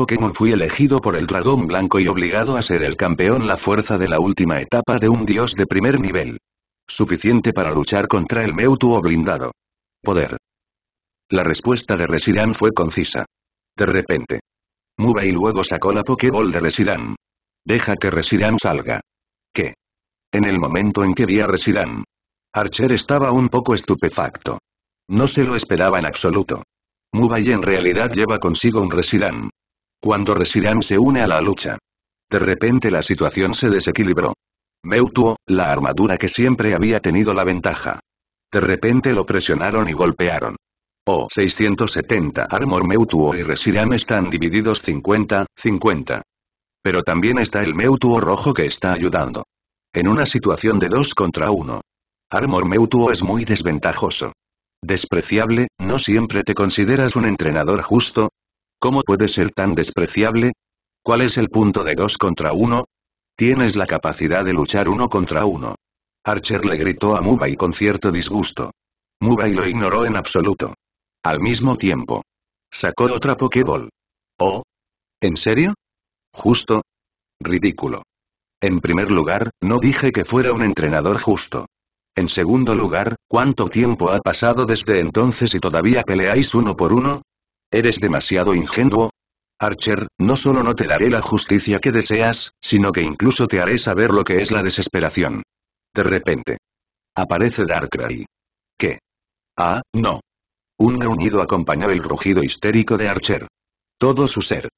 Pokémon fui elegido por el dragón blanco y obligado a ser el campeón la fuerza de la última etapa de un dios de primer nivel. Suficiente para luchar contra el Mewtwo blindado. Poder. La respuesta de Residan fue concisa. De repente. Muba luego sacó la Pokéball de Reshiram. Deja que Reshiram salga. ¿Qué? En el momento en que vi a Residan. Archer estaba un poco estupefacto. No se lo esperaba en absoluto. Mubai en realidad lleva consigo un Reshiram. Cuando Residan se une a la lucha. De repente la situación se desequilibró. Meutuo, la armadura que siempre había tenido la ventaja. De repente lo presionaron y golpearon. O oh, 670 Armor Meutuo y Residan están divididos 50-50. Pero también está el Meutuo rojo que está ayudando. En una situación de 2 contra 1. Armor Meutuo es muy desventajoso. Despreciable, no siempre te consideras un entrenador justo, ¿Cómo puede ser tan despreciable? ¿Cuál es el punto de dos contra uno? Tienes la capacidad de luchar uno contra uno. Archer le gritó a Mubai con cierto disgusto. Mubai lo ignoró en absoluto. Al mismo tiempo. Sacó otra Pokéball. ¿Oh? ¿En serio? ¿Justo? Ridículo. En primer lugar, no dije que fuera un entrenador justo. En segundo lugar, ¿cuánto tiempo ha pasado desde entonces y todavía peleáis uno por uno? ¿Eres demasiado ingenuo? Archer, no solo no te daré la justicia que deseas, sino que incluso te haré saber lo que es la desesperación. De repente. Aparece Darkrai. ¿Qué? Ah, no. Un gruñido acompañó el rugido histérico de Archer. Todo su ser.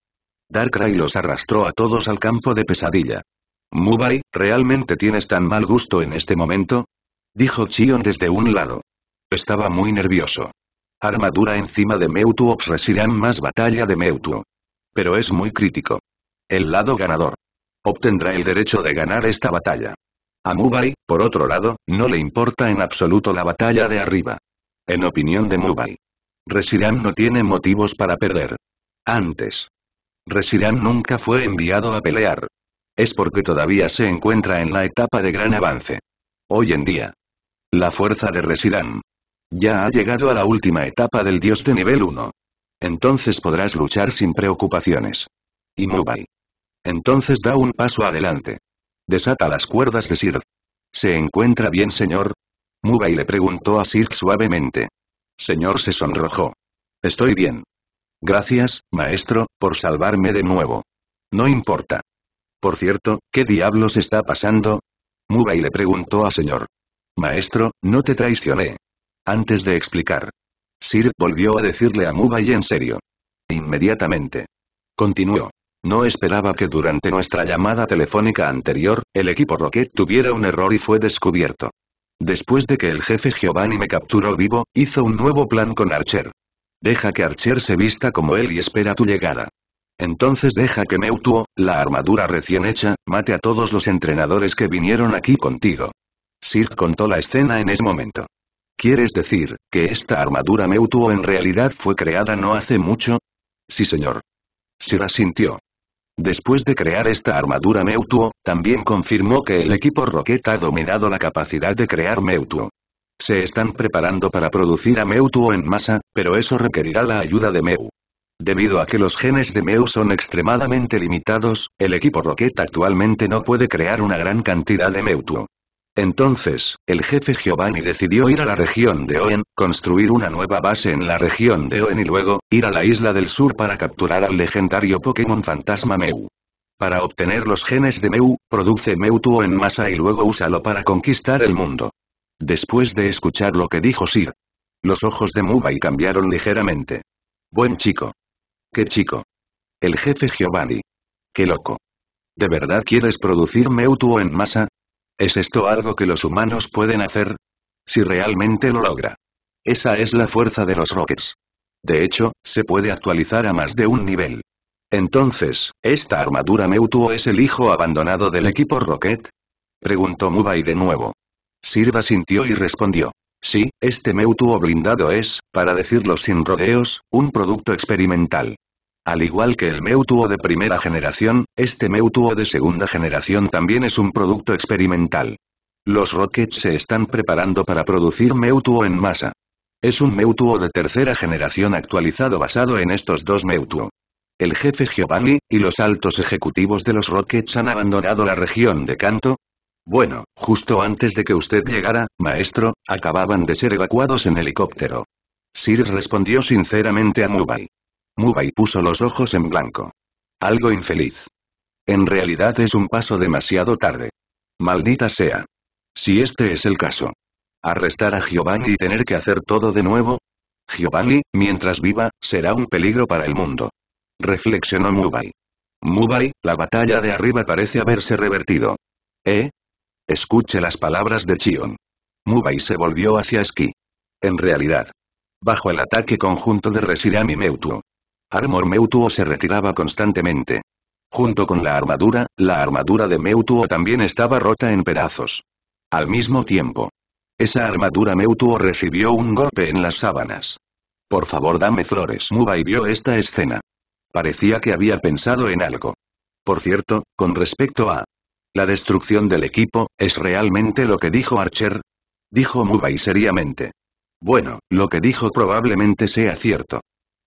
Darkrai los arrastró a todos al campo de pesadilla. Mubai, ¿realmente tienes tan mal gusto en este momento? Dijo Chion desde un lado. Estaba muy nervioso. Armadura encima de Mewtwo Residan más batalla de Mewtwo. Pero es muy crítico. El lado ganador. Obtendrá el derecho de ganar esta batalla. A Mubai, por otro lado, no le importa en absoluto la batalla de arriba. En opinión de Mubai. Residan no tiene motivos para perder. Antes. Residan nunca fue enviado a pelear. Es porque todavía se encuentra en la etapa de gran avance. Hoy en día. La fuerza de Residan. Ya ha llegado a la última etapa del dios de nivel 1. Entonces podrás luchar sin preocupaciones. Y Mubai. Entonces da un paso adelante. Desata las cuerdas de Sir. ¿Se encuentra bien, señor? Mubai le preguntó a Sir suavemente. Señor se sonrojó. Estoy bien. Gracias, maestro, por salvarme de nuevo. No importa. Por cierto, ¿qué diablos está pasando? Mubai le preguntó a señor. Maestro, no te traicioné. Antes de explicar. Sir volvió a decirle a y en serio. Inmediatamente. Continuó. No esperaba que durante nuestra llamada telefónica anterior, el equipo Rocket tuviera un error y fue descubierto. Después de que el jefe Giovanni me capturó vivo, hizo un nuevo plan con Archer. Deja que Archer se vista como él y espera tu llegada. Entonces deja que Meutuo, la armadura recién hecha, mate a todos los entrenadores que vinieron aquí contigo. Sir contó la escena en ese momento. ¿Quieres decir, que esta armadura Meutuo en realidad fue creada no hace mucho? Sí señor. Sira sintió. Después de crear esta armadura Meutuo, también confirmó que el equipo Rocket ha dominado la capacidad de crear Meutuo. Se están preparando para producir a Meutuo en masa, pero eso requerirá la ayuda de Meu. Debido a que los genes de Meu son extremadamente limitados, el equipo Rocket actualmente no puede crear una gran cantidad de Meutuo. Entonces, el jefe Giovanni decidió ir a la región de Oen, construir una nueva base en la región de Oen y luego, ir a la isla del sur para capturar al legendario Pokémon fantasma Mew. Para obtener los genes de Mew, produce Mewtwo en masa y luego úsalo para conquistar el mundo. Después de escuchar lo que dijo Sir, los ojos de Mubai cambiaron ligeramente. Buen chico. ¿Qué chico? El jefe Giovanni. Qué loco. ¿De verdad quieres producir Mewtwo en masa? ¿Es esto algo que los humanos pueden hacer? Si realmente lo logra. Esa es la fuerza de los Rockets. De hecho, se puede actualizar a más de un nivel. Entonces, ¿esta armadura Meutuo es el hijo abandonado del equipo Rocket? Preguntó Mubai de nuevo. Sirva sintió y respondió. Sí, este Meutuo blindado es, para decirlo sin rodeos, un producto experimental. Al igual que el Meutuo de primera generación, este Meutuo de segunda generación también es un producto experimental. Los Rockets se están preparando para producir Meutuo en masa. Es un Meutuo de tercera generación actualizado basado en estos dos Mewtwo. El jefe Giovanni, y los altos ejecutivos de los Rockets han abandonado la región de canto. Bueno, justo antes de que usted llegara, maestro, acababan de ser evacuados en helicóptero. Sir respondió sinceramente a Mubai. Mubai puso los ojos en blanco. Algo infeliz. En realidad es un paso demasiado tarde. Maldita sea. Si este es el caso. Arrestar a Giovanni y tener que hacer todo de nuevo. Giovanni, mientras viva, será un peligro para el mundo. Reflexionó Mubai. Mubai, la batalla de arriba parece haberse revertido. ¿Eh? Escuche las palabras de Chion. Mubai se volvió hacia Ski. En realidad. Bajo el ataque conjunto de Resirami y Meutu, Armor Meutuo se retiraba constantemente. Junto con la armadura, la armadura de Meutuo también estaba rota en pedazos. Al mismo tiempo. Esa armadura Meutuo recibió un golpe en las sábanas. Por favor dame flores. Muba y vio esta escena. Parecía que había pensado en algo. Por cierto, con respecto a la destrucción del equipo, ¿es realmente lo que dijo Archer? Dijo Mubai seriamente. Bueno, lo que dijo probablemente sea cierto.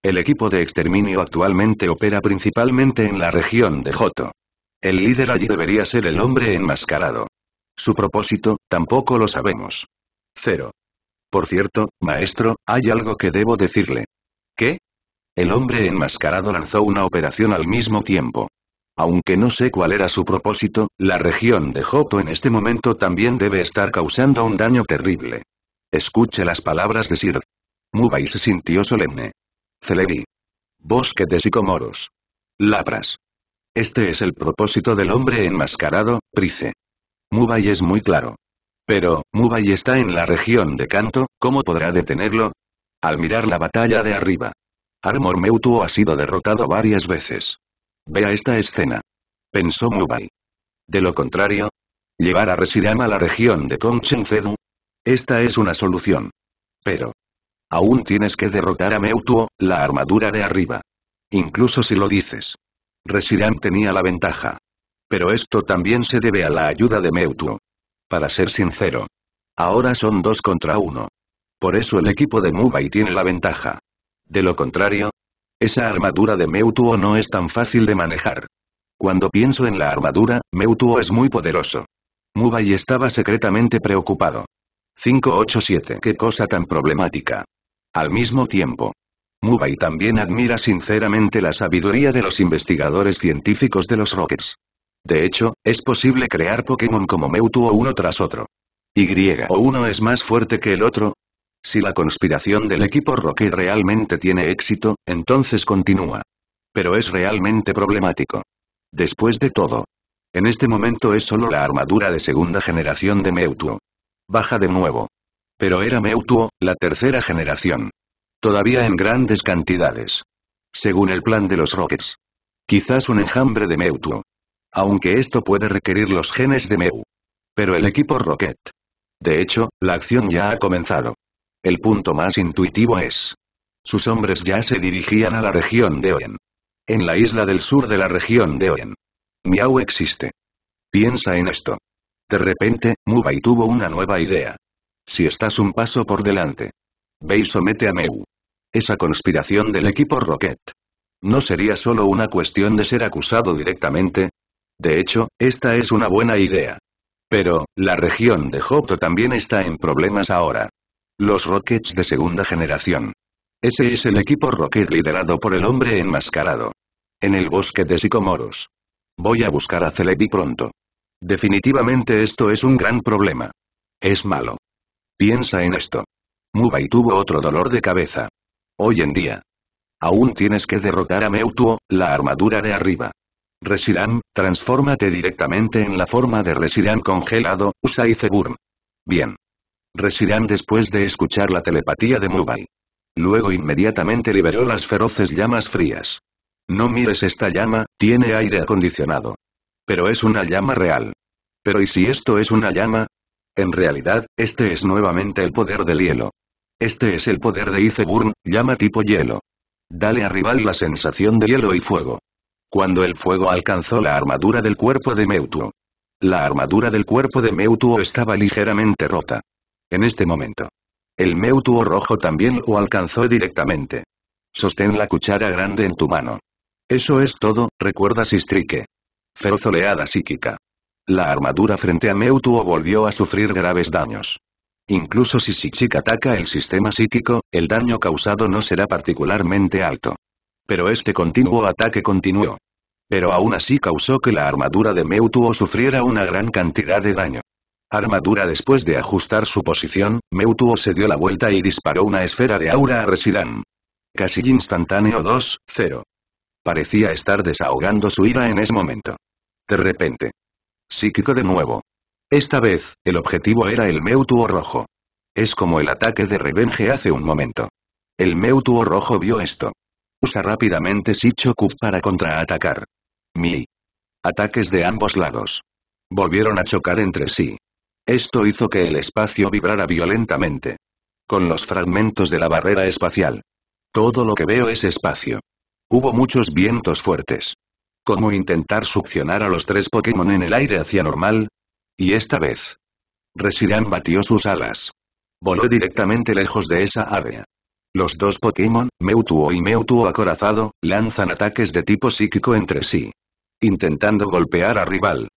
El equipo de exterminio actualmente opera principalmente en la región de Joto. El líder allí debería ser el hombre enmascarado. Su propósito, tampoco lo sabemos. Cero. Por cierto, maestro, hay algo que debo decirle. ¿Qué? El hombre enmascarado lanzó una operación al mismo tiempo. Aunque no sé cuál era su propósito, la región de Joto en este momento también debe estar causando un daño terrible. Escuche las palabras de Sir. Mubai se sintió solemne. Celebi. Bosque de sicomoros. Lapras. Este es el propósito del hombre enmascarado, Price. Mubai es muy claro. Pero, Mubai está en la región de Kanto, ¿cómo podrá detenerlo? Al mirar la batalla de arriba. Armor Meutuo ha sido derrotado varias veces. Vea esta escena. Pensó Mubai. De lo contrario, llevar a Residam a la región de Kongchenfedu. Esta es una solución. Pero, Aún tienes que derrotar a Meutuo, la armadura de arriba. Incluso si lo dices. Residan tenía la ventaja. Pero esto también se debe a la ayuda de Meutuo. Para ser sincero. Ahora son dos contra uno. Por eso el equipo de Mubai tiene la ventaja. De lo contrario, esa armadura de Meutuo no es tan fácil de manejar. Cuando pienso en la armadura, Meutuo es muy poderoso. Mubai estaba secretamente preocupado. 587 Qué cosa tan problemática. Al mismo tiempo, Mubai también admira sinceramente la sabiduría de los investigadores científicos de los Rockets. De hecho, es posible crear Pokémon como Mewtwo uno tras otro. ¿Y o uno es más fuerte que el otro? Si la conspiración del equipo Rocket realmente tiene éxito, entonces continúa. Pero es realmente problemático. Después de todo. En este momento es solo la armadura de segunda generación de Mewtwo. Baja de nuevo. Pero era Meutuo, la tercera generación. Todavía en grandes cantidades. Según el plan de los Rockets. Quizás un enjambre de Meutuo. Aunque esto puede requerir los genes de Meu. Pero el equipo Rocket. De hecho, la acción ya ha comenzado. El punto más intuitivo es. Sus hombres ya se dirigían a la región de Oen. En la isla del sur de la región de Oen. Miau existe. Piensa en esto. De repente, Mubai tuvo una nueva idea. Si estás un paso por delante. Ve y somete a Meu. Esa conspiración del equipo Rocket. No sería solo una cuestión de ser acusado directamente. De hecho, esta es una buena idea. Pero, la región de Hopto también está en problemas ahora. Los Rockets de segunda generación. Ese es el equipo Rocket liderado por el hombre enmascarado. En el bosque de Sicomoros. Voy a buscar a Celebi pronto. Definitivamente esto es un gran problema. Es malo. Piensa en esto. Mubai tuvo otro dolor de cabeza. Hoy en día. Aún tienes que derrotar a Meutuo, la armadura de arriba. Resiran, transfórmate directamente en la forma de Resiran congelado, usa Iceburn. Bien. Resiran después de escuchar la telepatía de Mubai. Luego inmediatamente liberó las feroces llamas frías. No mires esta llama, tiene aire acondicionado. Pero es una llama real. Pero ¿y si esto es una llama? En realidad, este es nuevamente el poder del hielo. Este es el poder de Iceburn, llama tipo hielo. Dale a rival la sensación de hielo y fuego. Cuando el fuego alcanzó la armadura del cuerpo de Meutuo. La armadura del cuerpo de Meutuo estaba ligeramente rota. En este momento. El Meutuo rojo también lo alcanzó directamente. Sostén la cuchara grande en tu mano. Eso es todo, recuerda Sistrique. Feroz oleada psíquica. La armadura frente a Meutuo volvió a sufrir graves daños. Incluso si Shichik ataca el sistema psíquico, el daño causado no será particularmente alto. Pero este continuo ataque continuó. Pero aún así causó que la armadura de Meutuo sufriera una gran cantidad de daño. Armadura después de ajustar su posición, Meutuo se dio la vuelta y disparó una esfera de aura a Residan. Casi instantáneo 2-0. Parecía estar desahogando su ira en ese momento. De repente, Psíquico de nuevo. Esta vez, el objetivo era el Meutuo rojo. Es como el ataque de Revenge hace un momento. El Meutuo rojo vio esto. Usa rápidamente Sichoku para contraatacar. Mi. Ataques de ambos lados. Volvieron a chocar entre sí. Esto hizo que el espacio vibrara violentamente. Con los fragmentos de la barrera espacial. Todo lo que veo es espacio. Hubo muchos vientos fuertes. ¿Cómo intentar succionar a los tres Pokémon en el aire hacia normal. Y esta vez. Reshiram batió sus alas. Voló directamente lejos de esa área. Los dos Pokémon, Mewtwo y Mewtwo acorazado, lanzan ataques de tipo psíquico entre sí. Intentando golpear a rival.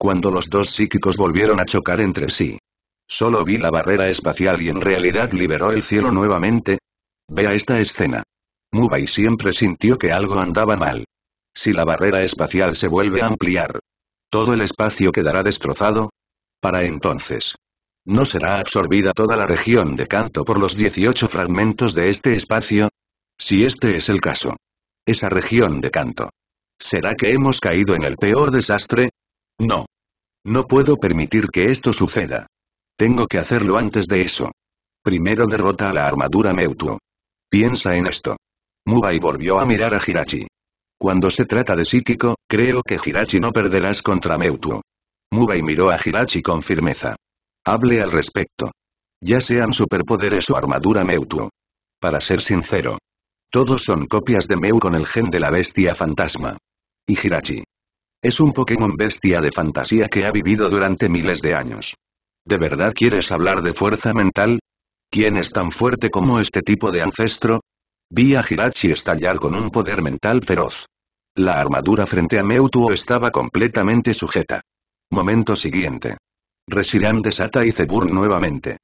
Cuando los dos psíquicos volvieron a chocar entre sí. Solo vi la barrera espacial y en realidad liberó el cielo nuevamente. Vea esta escena. Mubai siempre sintió que algo andaba mal. Si la barrera espacial se vuelve a ampliar, ¿todo el espacio quedará destrozado? Para entonces. ¿No será absorbida toda la región de canto por los 18 fragmentos de este espacio? Si este es el caso. Esa región de canto. ¿Será que hemos caído en el peor desastre? No. No puedo permitir que esto suceda. Tengo que hacerlo antes de eso. Primero derrota a la armadura Meutuo. Piensa en esto. Mubai volvió a mirar a Hirachi. Cuando se trata de psíquico, creo que Hirachi no perderás contra Mewtwo. Mugai miró a Hirachi con firmeza. Hable al respecto. Ya sean superpoderes o armadura Mewtwo. Para ser sincero. Todos son copias de Meu con el gen de la bestia fantasma. Y Hirachi. Es un Pokémon bestia de fantasía que ha vivido durante miles de años. ¿De verdad quieres hablar de fuerza mental? ¿Quién es tan fuerte como este tipo de ancestro? Vi a Hirachi estallar con un poder mental feroz. La armadura frente a Meutuo estaba completamente sujeta. Momento siguiente. Reshiram desata y Zebur nuevamente.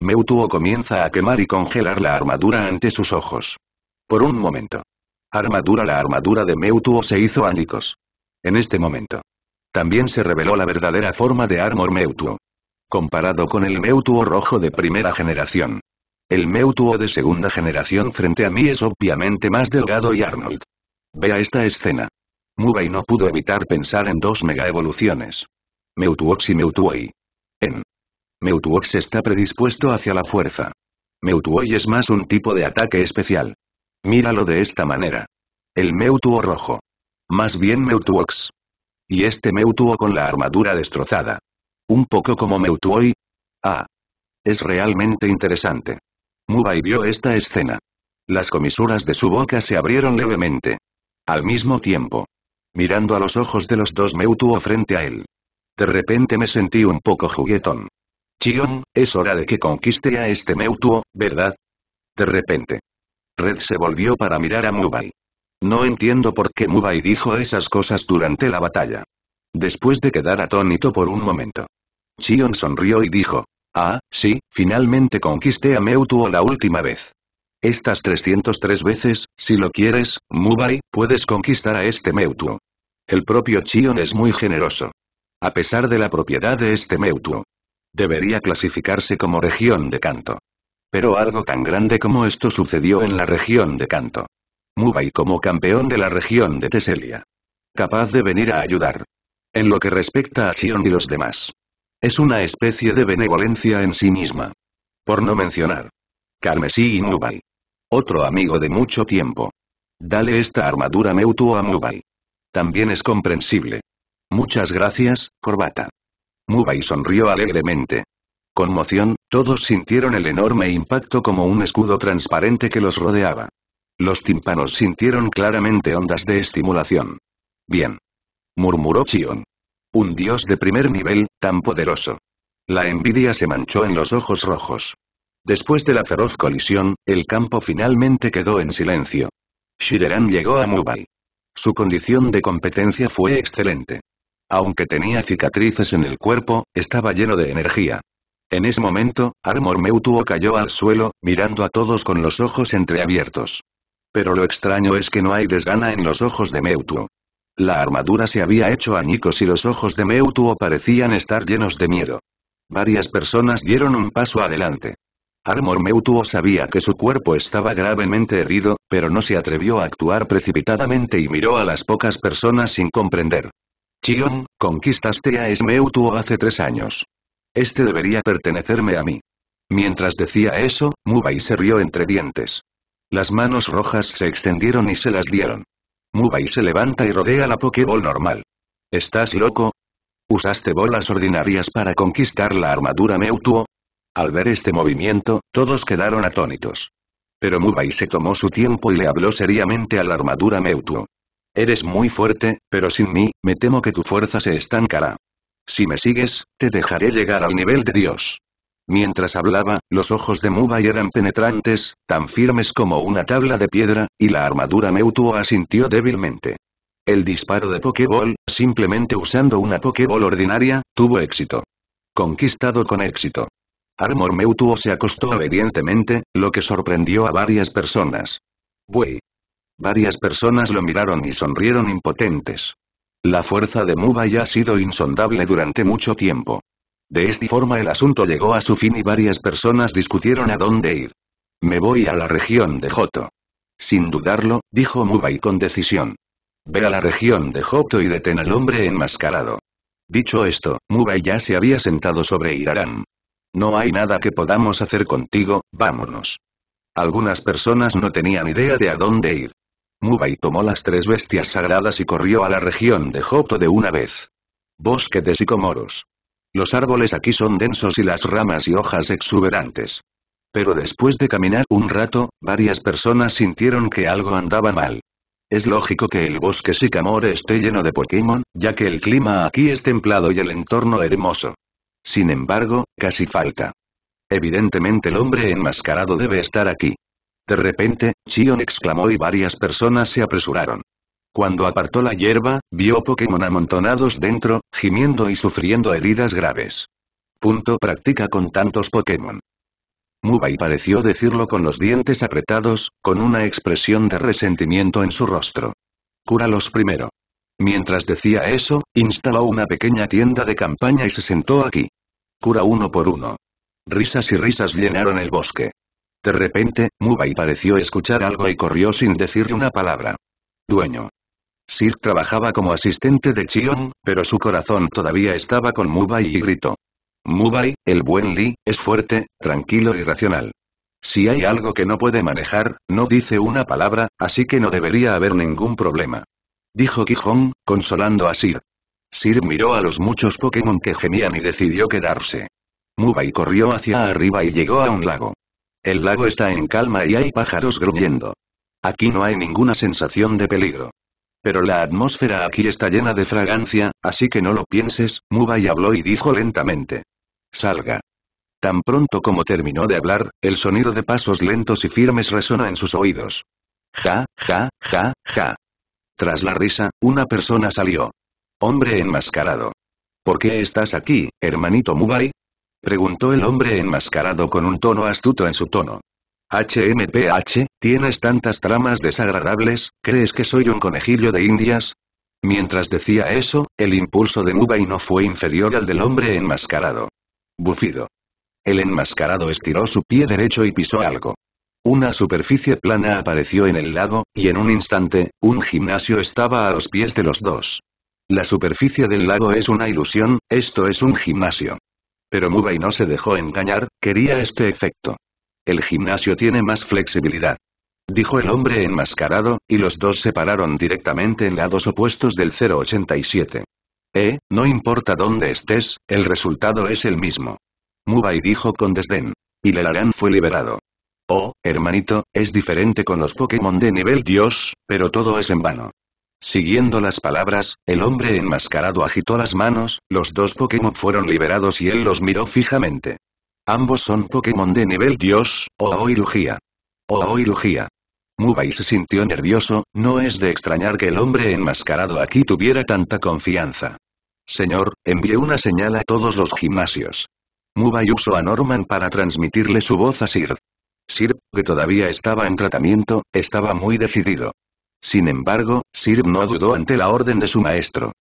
Meutuo comienza a quemar y congelar la armadura ante sus ojos. Por un momento. Armadura La armadura de Meutuo se hizo ánicos. En este momento. También se reveló la verdadera forma de Armor Meutuo. Comparado con el Meutuo rojo de primera generación. El Meutuo de segunda generación frente a mí es obviamente más delgado y Arnold. Vea esta escena. y no pudo evitar pensar en dos mega evoluciones. Meutuox y Meutuoi. En. Meutuox está predispuesto hacia la fuerza. Meutuoi es más un tipo de ataque especial. Míralo de esta manera. El Meutuo rojo. Más bien Meutuox. Y este Meutuo con la armadura destrozada. Un poco como Meutuoi. Ah. Es realmente interesante. Mubai vio esta escena. Las comisuras de su boca se abrieron levemente. Al mismo tiempo. Mirando a los ojos de los dos Meutuo frente a él. De repente me sentí un poco juguetón. Chion, es hora de que conquiste a este Meutuo, ¿verdad? De repente. Red se volvió para mirar a Mubai. No entiendo por qué Mubai dijo esas cosas durante la batalla. Después de quedar atónito por un momento. Chion sonrió y dijo, Ah, sí, finalmente conquisté a Meutuo la última vez. Estas 303 veces, si lo quieres, Mubai, puedes conquistar a este Meutuo. El propio Chion es muy generoso. A pesar de la propiedad de este Meutuo. Debería clasificarse como región de canto. Pero algo tan grande como esto sucedió en la región de canto. Mubai como campeón de la región de Teselia. Capaz de venir a ayudar. En lo que respecta a Chion y los demás. Es una especie de benevolencia en sí misma. Por no mencionar. Carmesí y Mubai. Otro amigo de mucho tiempo. Dale esta armadura Mewtwo a Mubai. También es comprensible. Muchas gracias, corbata. Mubai sonrió alegremente. Conmoción, todos sintieron el enorme impacto como un escudo transparente que los rodeaba. Los tímpanos sintieron claramente ondas de estimulación. Bien. Murmuró Chion. Un dios de primer nivel, Tan poderoso. La envidia se manchó en los ojos rojos. Después de la feroz colisión, el campo finalmente quedó en silencio. Shideran llegó a Mubai. Su condición de competencia fue excelente. Aunque tenía cicatrices en el cuerpo, estaba lleno de energía. En ese momento, Armor Meutuo cayó al suelo, mirando a todos con los ojos entreabiertos. Pero lo extraño es que no hay desgana en los ojos de Meutuo. La armadura se había hecho añicos y los ojos de Meutuo parecían estar llenos de miedo. Varias personas dieron un paso adelante. Armor Meutuo sabía que su cuerpo estaba gravemente herido, pero no se atrevió a actuar precipitadamente y miró a las pocas personas sin comprender. Chion, conquistaste a Esmeutuo hace tres años. Este debería pertenecerme a mí. Mientras decía eso, Mubai se rió entre dientes. Las manos rojas se extendieron y se las dieron. Mubai se levanta y rodea la Pokéball normal. ¿Estás loco? ¿Usaste bolas ordinarias para conquistar la armadura Meutuo? Al ver este movimiento, todos quedaron atónitos. Pero Mubai se tomó su tiempo y le habló seriamente a la armadura Meutuo. Eres muy fuerte, pero sin mí, me temo que tu fuerza se estancará. Si me sigues, te dejaré llegar al nivel de Dios. Mientras hablaba, los ojos de Muba eran penetrantes, tan firmes como una tabla de piedra, y la armadura Mewtwo asintió débilmente. El disparo de Pokéball, simplemente usando una Pokéball ordinaria, tuvo éxito. Conquistado con éxito. Armor Mewtwo se acostó obedientemente, lo que sorprendió a varias personas. Buey. Varias personas lo miraron y sonrieron impotentes. La fuerza de Mubai ha sido insondable durante mucho tiempo. De esta forma el asunto llegó a su fin y varias personas discutieron a dónde ir. Me voy a la región de Joto. Sin dudarlo, dijo Mubai con decisión. Ve a la región de Joto y detén al hombre enmascarado. Dicho esto, Mubai ya se había sentado sobre Irarán. No hay nada que podamos hacer contigo, vámonos. Algunas personas no tenían idea de a dónde ir. Mubai tomó las tres bestias sagradas y corrió a la región de Joto de una vez. Bosque de sicomoros. Los árboles aquí son densos y las ramas y hojas exuberantes. Pero después de caminar un rato, varias personas sintieron que algo andaba mal. Es lógico que el bosque sicamore esté lleno de Pokémon, ya que el clima aquí es templado y el entorno hermoso. Sin embargo, casi falta. Evidentemente el hombre enmascarado debe estar aquí. De repente, Chion exclamó y varias personas se apresuraron. Cuando apartó la hierba, vio Pokémon amontonados dentro, gimiendo y sufriendo heridas graves. Punto práctica con tantos Pokémon. Mubai pareció decirlo con los dientes apretados, con una expresión de resentimiento en su rostro. Cúralos primero. Mientras decía eso, instaló una pequeña tienda de campaña y se sentó aquí. Cura uno por uno. Risas y risas llenaron el bosque. De repente, Mubai pareció escuchar algo y corrió sin decir una palabra. Dueño. Sir trabajaba como asistente de Chion, pero su corazón todavía estaba con Mubai y gritó. Mubai, el buen Lee, es fuerte, tranquilo y racional. Si hay algo que no puede manejar, no dice una palabra, así que no debería haber ningún problema. Dijo Quijón, consolando a Sir. Sir miró a los muchos Pokémon que gemían y decidió quedarse. Mubai corrió hacia arriba y llegó a un lago. El lago está en calma y hay pájaros gruñendo. Aquí no hay ninguna sensación de peligro pero la atmósfera aquí está llena de fragancia, así que no lo pienses, Mubai habló y dijo lentamente. Salga. Tan pronto como terminó de hablar, el sonido de pasos lentos y firmes resonó en sus oídos. Ja, ja, ja, ja. Tras la risa, una persona salió. Hombre enmascarado. ¿Por qué estás aquí, hermanito Mubai? Preguntó el hombre enmascarado con un tono astuto en su tono. HMPH, tienes tantas tramas desagradables, ¿crees que soy un conejillo de indias? Mientras decía eso, el impulso de Mubai no fue inferior al del hombre enmascarado. Bufido. El enmascarado estiró su pie derecho y pisó algo. Una superficie plana apareció en el lago, y en un instante, un gimnasio estaba a los pies de los dos. La superficie del lago es una ilusión, esto es un gimnasio. Pero Mubai no se dejó engañar, quería este efecto el gimnasio tiene más flexibilidad. Dijo el hombre enmascarado, y los dos se pararon directamente en lados opuestos del 087. Eh, no importa dónde estés, el resultado es el mismo. Mubai dijo con desdén. Y Lelaran fue liberado. Oh, hermanito, es diferente con los Pokémon de nivel Dios, pero todo es en vano. Siguiendo las palabras, el hombre enmascarado agitó las manos, los dos Pokémon fueron liberados y él los miró fijamente. Ambos son Pokémon de nivel Dios, o la Ilugía. o Mubai se sintió nervioso, no es de extrañar que el hombre enmascarado aquí tuviera tanta confianza. Señor, envié una señal a todos los gimnasios. Mubai usó a Norman para transmitirle su voz a Sir. Sir, que todavía estaba en tratamiento, estaba muy decidido. Sin embargo, Sir no dudó ante la orden de su maestro.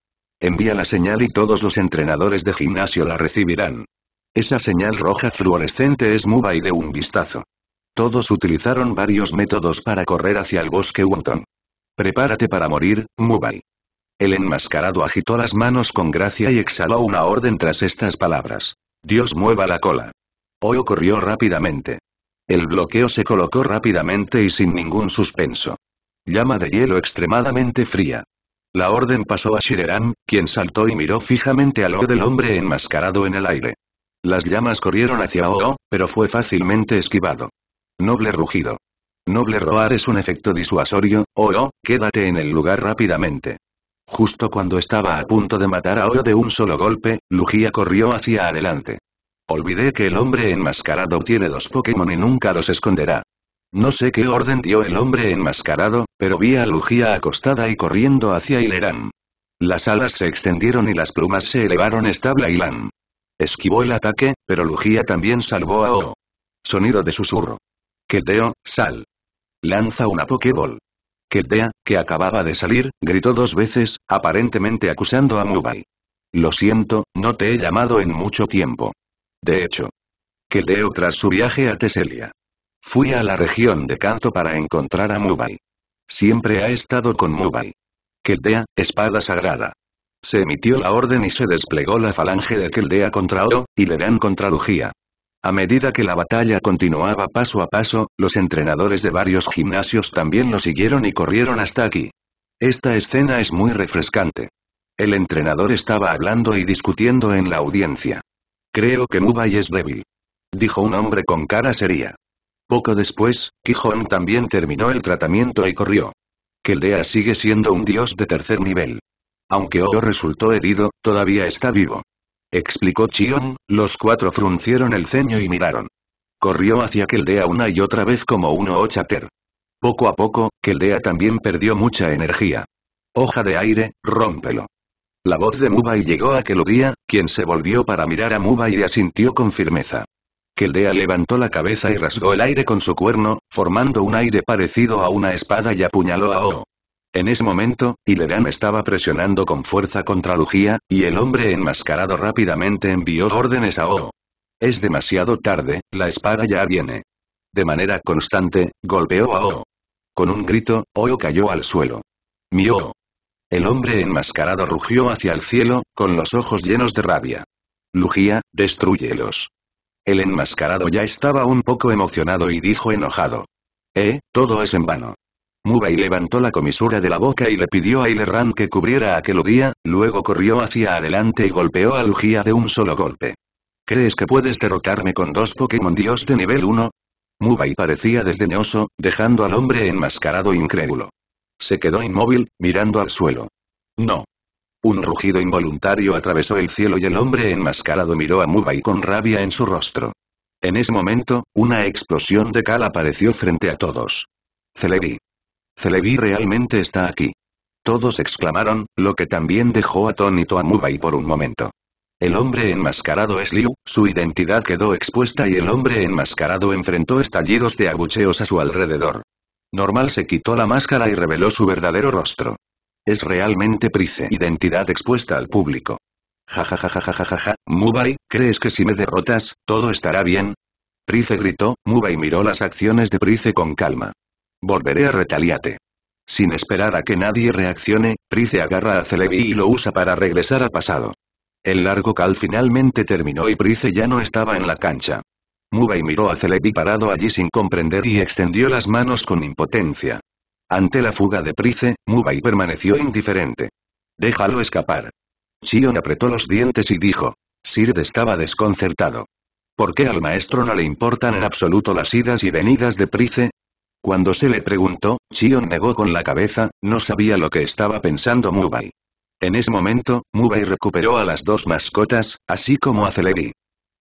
Envía la señal y todos los entrenadores de gimnasio la recibirán. Esa señal roja fluorescente es Mubai de un vistazo. Todos utilizaron varios métodos para correr hacia el bosque Wonton. Prepárate para morir, Mubai. El enmascarado agitó las manos con gracia y exhaló una orden tras estas palabras. Dios mueva la cola. Hoy corrió rápidamente. El bloqueo se colocó rápidamente y sin ningún suspenso. Llama de hielo extremadamente fría. La orden pasó a Shireran, quien saltó y miró fijamente al ojo del hombre enmascarado en el aire. Las llamas corrieron hacia Oo, pero fue fácilmente esquivado. Noble rugido. Noble roar es un efecto disuasorio, Oo, quédate en el lugar rápidamente. Justo cuando estaba a punto de matar a Oro de un solo golpe, Lugia corrió hacia adelante. Olvidé que el hombre enmascarado tiene dos Pokémon y nunca los esconderá. No sé qué orden dio el hombre enmascarado, pero vi a Lugia acostada y corriendo hacia Ileran. Las alas se extendieron y las plumas se elevaron establa Lan. Esquivó el ataque, pero Lugia también salvó a O. Sonido de susurro. Kedeo, sal. Lanza una pokeball. Kedea, que acababa de salir, gritó dos veces, aparentemente acusando a Mubai. Lo siento, no te he llamado en mucho tiempo. De hecho. Kedeo tras su viaje a Teselia. Fui a la región de Kanto para encontrar a Mubai. Siempre ha estado con Mubai. Keldea, espada sagrada se emitió la orden y se desplegó la falange de Keldea contra Oro, y legan contra Lugía. A medida que la batalla continuaba paso a paso, los entrenadores de varios gimnasios también lo siguieron y corrieron hasta aquí. Esta escena es muy refrescante. El entrenador estaba hablando y discutiendo en la audiencia. Creo que Mubai es débil. Dijo un hombre con cara seria. Poco después, Quijón también terminó el tratamiento y corrió. Keldea sigue siendo un dios de tercer nivel. Aunque Odo resultó herido, todavía está vivo. Explicó Chion, los cuatro fruncieron el ceño y miraron. Corrió hacia Keldea una y otra vez como o Ochater. Poco a poco, Keldea también perdió mucha energía. Hoja de aire, rómpelo. La voz de Mubai llegó a Keludia, quien se volvió para mirar a Mubai y asintió con firmeza. Keldea levantó la cabeza y rasgó el aire con su cuerno, formando un aire parecido a una espada y apuñaló a O. En ese momento, Ileran estaba presionando con fuerza contra Lugía, y el hombre enmascarado rápidamente envió órdenes a O. Es demasiado tarde, la espada ya viene. De manera constante, golpeó a O. Con un grito, O cayó al suelo. ¡Mío! El hombre enmascarado rugió hacia el cielo, con los ojos llenos de rabia. Lugía, destruyelos. El enmascarado ya estaba un poco emocionado y dijo enojado. Eh, todo es en vano. Mubai levantó la comisura de la boca y le pidió a Ilerran que cubriera aquel día, luego corrió hacia adelante y golpeó a Lugia de un solo golpe. ¿Crees que puedes derrotarme con dos Pokémon Dios de nivel 1? Mubai parecía desdeñoso, dejando al hombre enmascarado incrédulo. Se quedó inmóvil, mirando al suelo. No. Un rugido involuntario atravesó el cielo y el hombre enmascarado miró a Mubai con rabia en su rostro. En ese momento, una explosión de cal apareció frente a todos. Celebi. Celebi realmente está aquí. Todos exclamaron, lo que también dejó atónito a Mubai por un momento. El hombre enmascarado es Liu, su identidad quedó expuesta y el hombre enmascarado enfrentó estallidos de abucheos a su alrededor. Normal se quitó la máscara y reveló su verdadero rostro. Es realmente Price, identidad expuesta al público. Ja ja Mubai, ¿crees que si me derrotas, todo estará bien? Price gritó, Mubai miró las acciones de Price con calma. Volveré a retaliarte». Sin esperar a que nadie reaccione, Price agarra a Celebi y lo usa para regresar al pasado. El largo cal finalmente terminó y Price ya no estaba en la cancha. Mubai miró a Celebi parado allí sin comprender y extendió las manos con impotencia. Ante la fuga de Price, Mubai permaneció indiferente. Déjalo escapar. Chion apretó los dientes y dijo. Sirde estaba desconcertado. ¿Por qué al maestro no le importan en absoluto las idas y venidas de Price? Cuando se le preguntó, Chion negó con la cabeza, no sabía lo que estaba pensando Mubai. En ese momento, Mubai recuperó a las dos mascotas, así como a Celebi.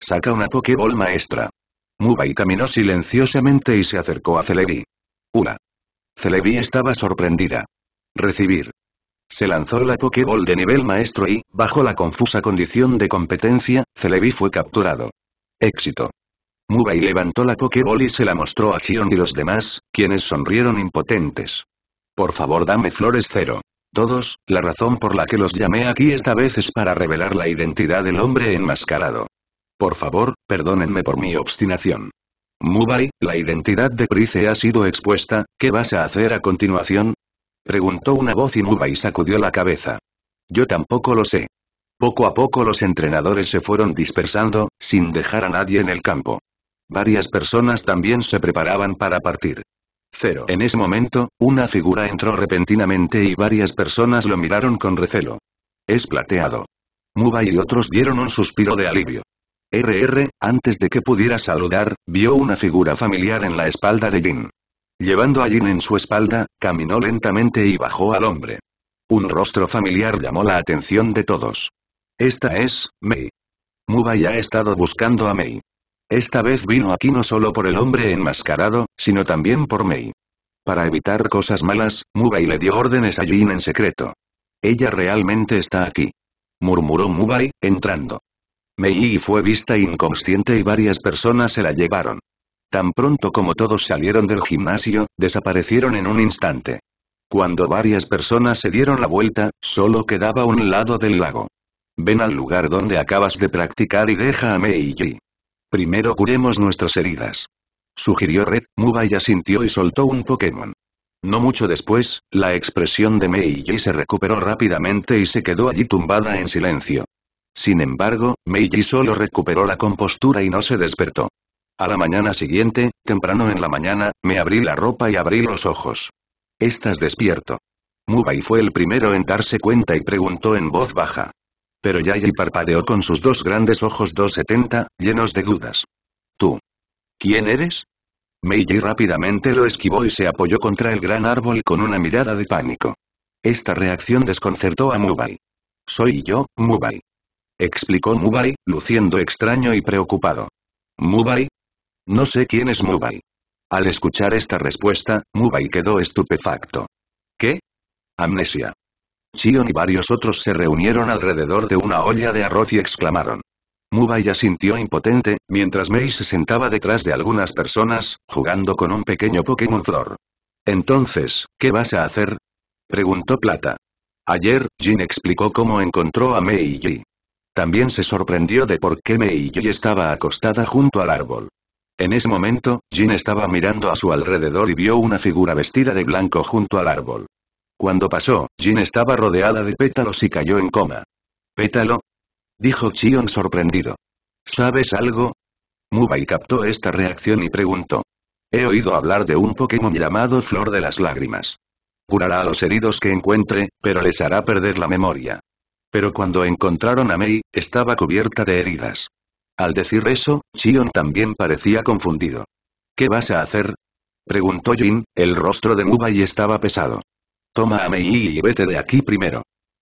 Saca una Pokéball maestra. Mubai caminó silenciosamente y se acercó a Celebi. Una. Celebi estaba sorprendida. Recibir. Se lanzó la Pokéball de nivel maestro y, bajo la confusa condición de competencia, Celebi fue capturado. Éxito. Mubai levantó la Pokéball y se la mostró a Chion y los demás, quienes sonrieron impotentes. Por favor dame flores cero. Todos, la razón por la que los llamé aquí esta vez es para revelar la identidad del hombre enmascarado. Por favor, perdónenme por mi obstinación. Mubai, la identidad de Price ha sido expuesta, ¿qué vas a hacer a continuación? Preguntó una voz y Mubai sacudió la cabeza. Yo tampoco lo sé. Poco a poco los entrenadores se fueron dispersando, sin dejar a nadie en el campo. Varias personas también se preparaban para partir. Cero. En ese momento, una figura entró repentinamente y varias personas lo miraron con recelo. Es plateado. Muba y otros dieron un suspiro de alivio. RR, antes de que pudiera saludar, vio una figura familiar en la espalda de Jin. Llevando a Jin en su espalda, caminó lentamente y bajó al hombre. Un rostro familiar llamó la atención de todos. Esta es, Mei. Muba ya ha estado buscando a Mei. Esta vez vino aquí no solo por el hombre enmascarado, sino también por Mei. Para evitar cosas malas, Mubai le dio órdenes a Jin en secreto. Ella realmente está aquí. Murmuró Mubai, entrando. Mei fue vista inconsciente y varias personas se la llevaron. Tan pronto como todos salieron del gimnasio, desaparecieron en un instante. Cuando varias personas se dieron la vuelta, solo quedaba un lado del lago. Ven al lugar donde acabas de practicar y deja a Mei Yi. Primero curemos nuestras heridas. Sugirió Red, Mubai asintió y soltó un Pokémon. No mucho después, la expresión de Mei Yi se recuperó rápidamente y se quedó allí tumbada en silencio. Sin embargo, Mei Yi solo recuperó la compostura y no se despertó. A la mañana siguiente, temprano en la mañana, me abrí la ropa y abrí los ojos. Estás despierto. Mubai fue el primero en darse cuenta y preguntó en voz baja. Pero Yayi parpadeó con sus dos grandes ojos 270, llenos de dudas. ¿Tú? ¿Quién eres? Meiji rápidamente lo esquivó y se apoyó contra el gran árbol con una mirada de pánico. Esta reacción desconcertó a Mubai. Soy yo, Mubai. Explicó Mubai, luciendo extraño y preocupado. ¿Mubai? No sé quién es Mubai. Al escuchar esta respuesta, Mubai quedó estupefacto. ¿Qué? Amnesia. Chion y varios otros se reunieron alrededor de una olla de arroz y exclamaron. Mubai sintió impotente, mientras Mei se sentaba detrás de algunas personas, jugando con un pequeño Pokémon Flor. Entonces, ¿qué vas a hacer? Preguntó Plata. Ayer, Jin explicó cómo encontró a Mei Yi. También se sorprendió de por qué Mei Yi estaba acostada junto al árbol. En ese momento, Jin estaba mirando a su alrededor y vio una figura vestida de blanco junto al árbol. Cuando pasó, Jin estaba rodeada de pétalos y cayó en coma. ¿Pétalo? Dijo Chion sorprendido. ¿Sabes algo? Mubai captó esta reacción y preguntó. He oído hablar de un Pokémon llamado Flor de las Lágrimas. Curará a los heridos que encuentre, pero les hará perder la memoria. Pero cuando encontraron a Mei, estaba cubierta de heridas. Al decir eso, Chion también parecía confundido. ¿Qué vas a hacer? Preguntó Jin, el rostro de Mubai estaba pesado. Toma a Mei y vete de aquí primero.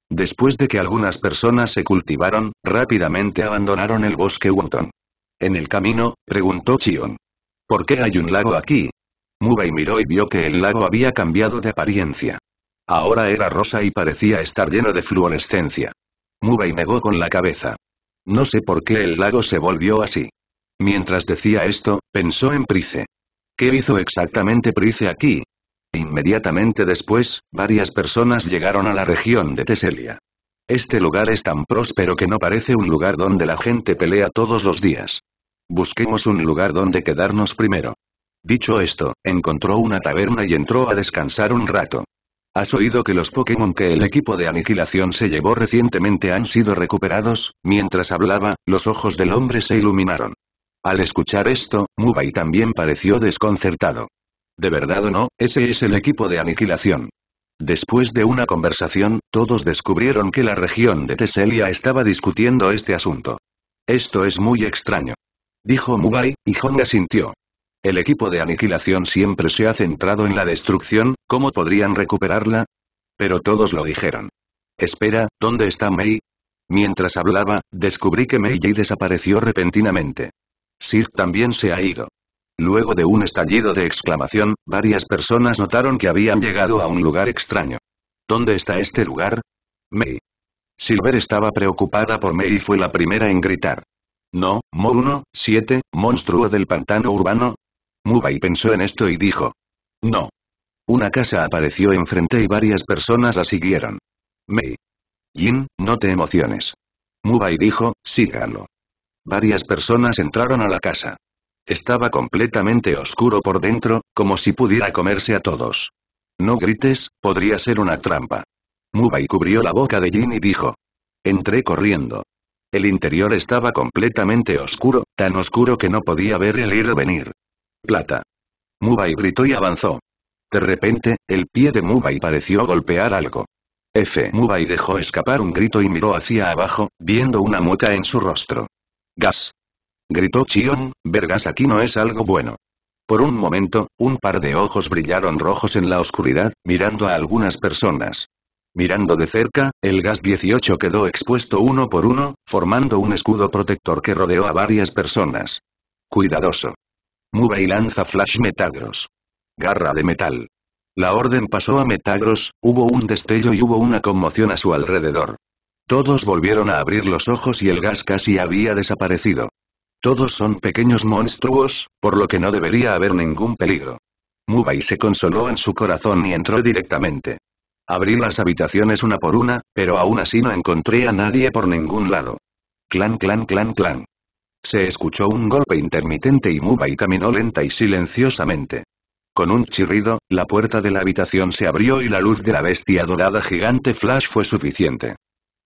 Después de que algunas personas se cultivaron, rápidamente abandonaron el bosque Wonton. En el camino, preguntó Chion. ¿Por qué hay un lago aquí? y miró y vio que el lago había cambiado de apariencia. Ahora era rosa y parecía estar lleno de fluorescencia. Mubei negó con la cabeza. No sé por qué el lago se volvió así. Mientras decía esto, pensó en Price. ¿Qué hizo exactamente Price aquí? Inmediatamente después, varias personas llegaron a la región de Teselia. Este lugar es tan próspero que no parece un lugar donde la gente pelea todos los días. Busquemos un lugar donde quedarnos primero. Dicho esto, encontró una taberna y entró a descansar un rato. ¿Has oído que los Pokémon que el equipo de aniquilación se llevó recientemente han sido recuperados? Mientras hablaba, los ojos del hombre se iluminaron. Al escuchar esto, Mubai también pareció desconcertado. De verdad o no, ese es el equipo de aniquilación. Después de una conversación, todos descubrieron que la región de Teselia estaba discutiendo este asunto. Esto es muy extraño. Dijo Mubai, y Honga sintió. El equipo de aniquilación siempre se ha centrado en la destrucción, ¿cómo podrían recuperarla? Pero todos lo dijeron. Espera, ¿dónde está Mei? Mientras hablaba, descubrí que Mei desapareció repentinamente. Sir también se ha ido. Luego de un estallido de exclamación, varias personas notaron que habían llegado a un lugar extraño. ¿Dónde está este lugar? Mei. Silver estaba preocupada por Mei y fue la primera en gritar. No, Mo 1, 7, monstruo del pantano urbano. Mubai pensó en esto y dijo. No. Una casa apareció enfrente y varias personas la siguieron. Mei. Jin, no te emociones. Mubai dijo, sígalo. Varias personas entraron a la casa. Estaba completamente oscuro por dentro, como si pudiera comerse a todos. No grites, podría ser una trampa. Mubai cubrió la boca de Jin y dijo. Entré corriendo. El interior estaba completamente oscuro, tan oscuro que no podía ver el ir o venir. Plata. Mubai gritó y avanzó. De repente, el pie de Mubai pareció golpear algo. F. Mubai dejó escapar un grito y miró hacia abajo, viendo una mueca en su rostro. Gas. Gritó Chion, vergas aquí no es algo bueno. Por un momento, un par de ojos brillaron rojos en la oscuridad, mirando a algunas personas. Mirando de cerca, el gas 18 quedó expuesto uno por uno, formando un escudo protector que rodeó a varias personas. Cuidadoso. Muba y lanza Flash Metagros. Garra de metal. La orden pasó a Metagros, hubo un destello y hubo una conmoción a su alrededor. Todos volvieron a abrir los ojos y el gas casi había desaparecido. Todos son pequeños monstruos, por lo que no debería haber ningún peligro. Mubai se consoló en su corazón y entró directamente. Abrí las habitaciones una por una, pero aún así no encontré a nadie por ningún lado. Clan clan clan clan. Se escuchó un golpe intermitente y Mubai caminó lenta y silenciosamente. Con un chirrido, la puerta de la habitación se abrió y la luz de la bestia dorada gigante Flash fue suficiente.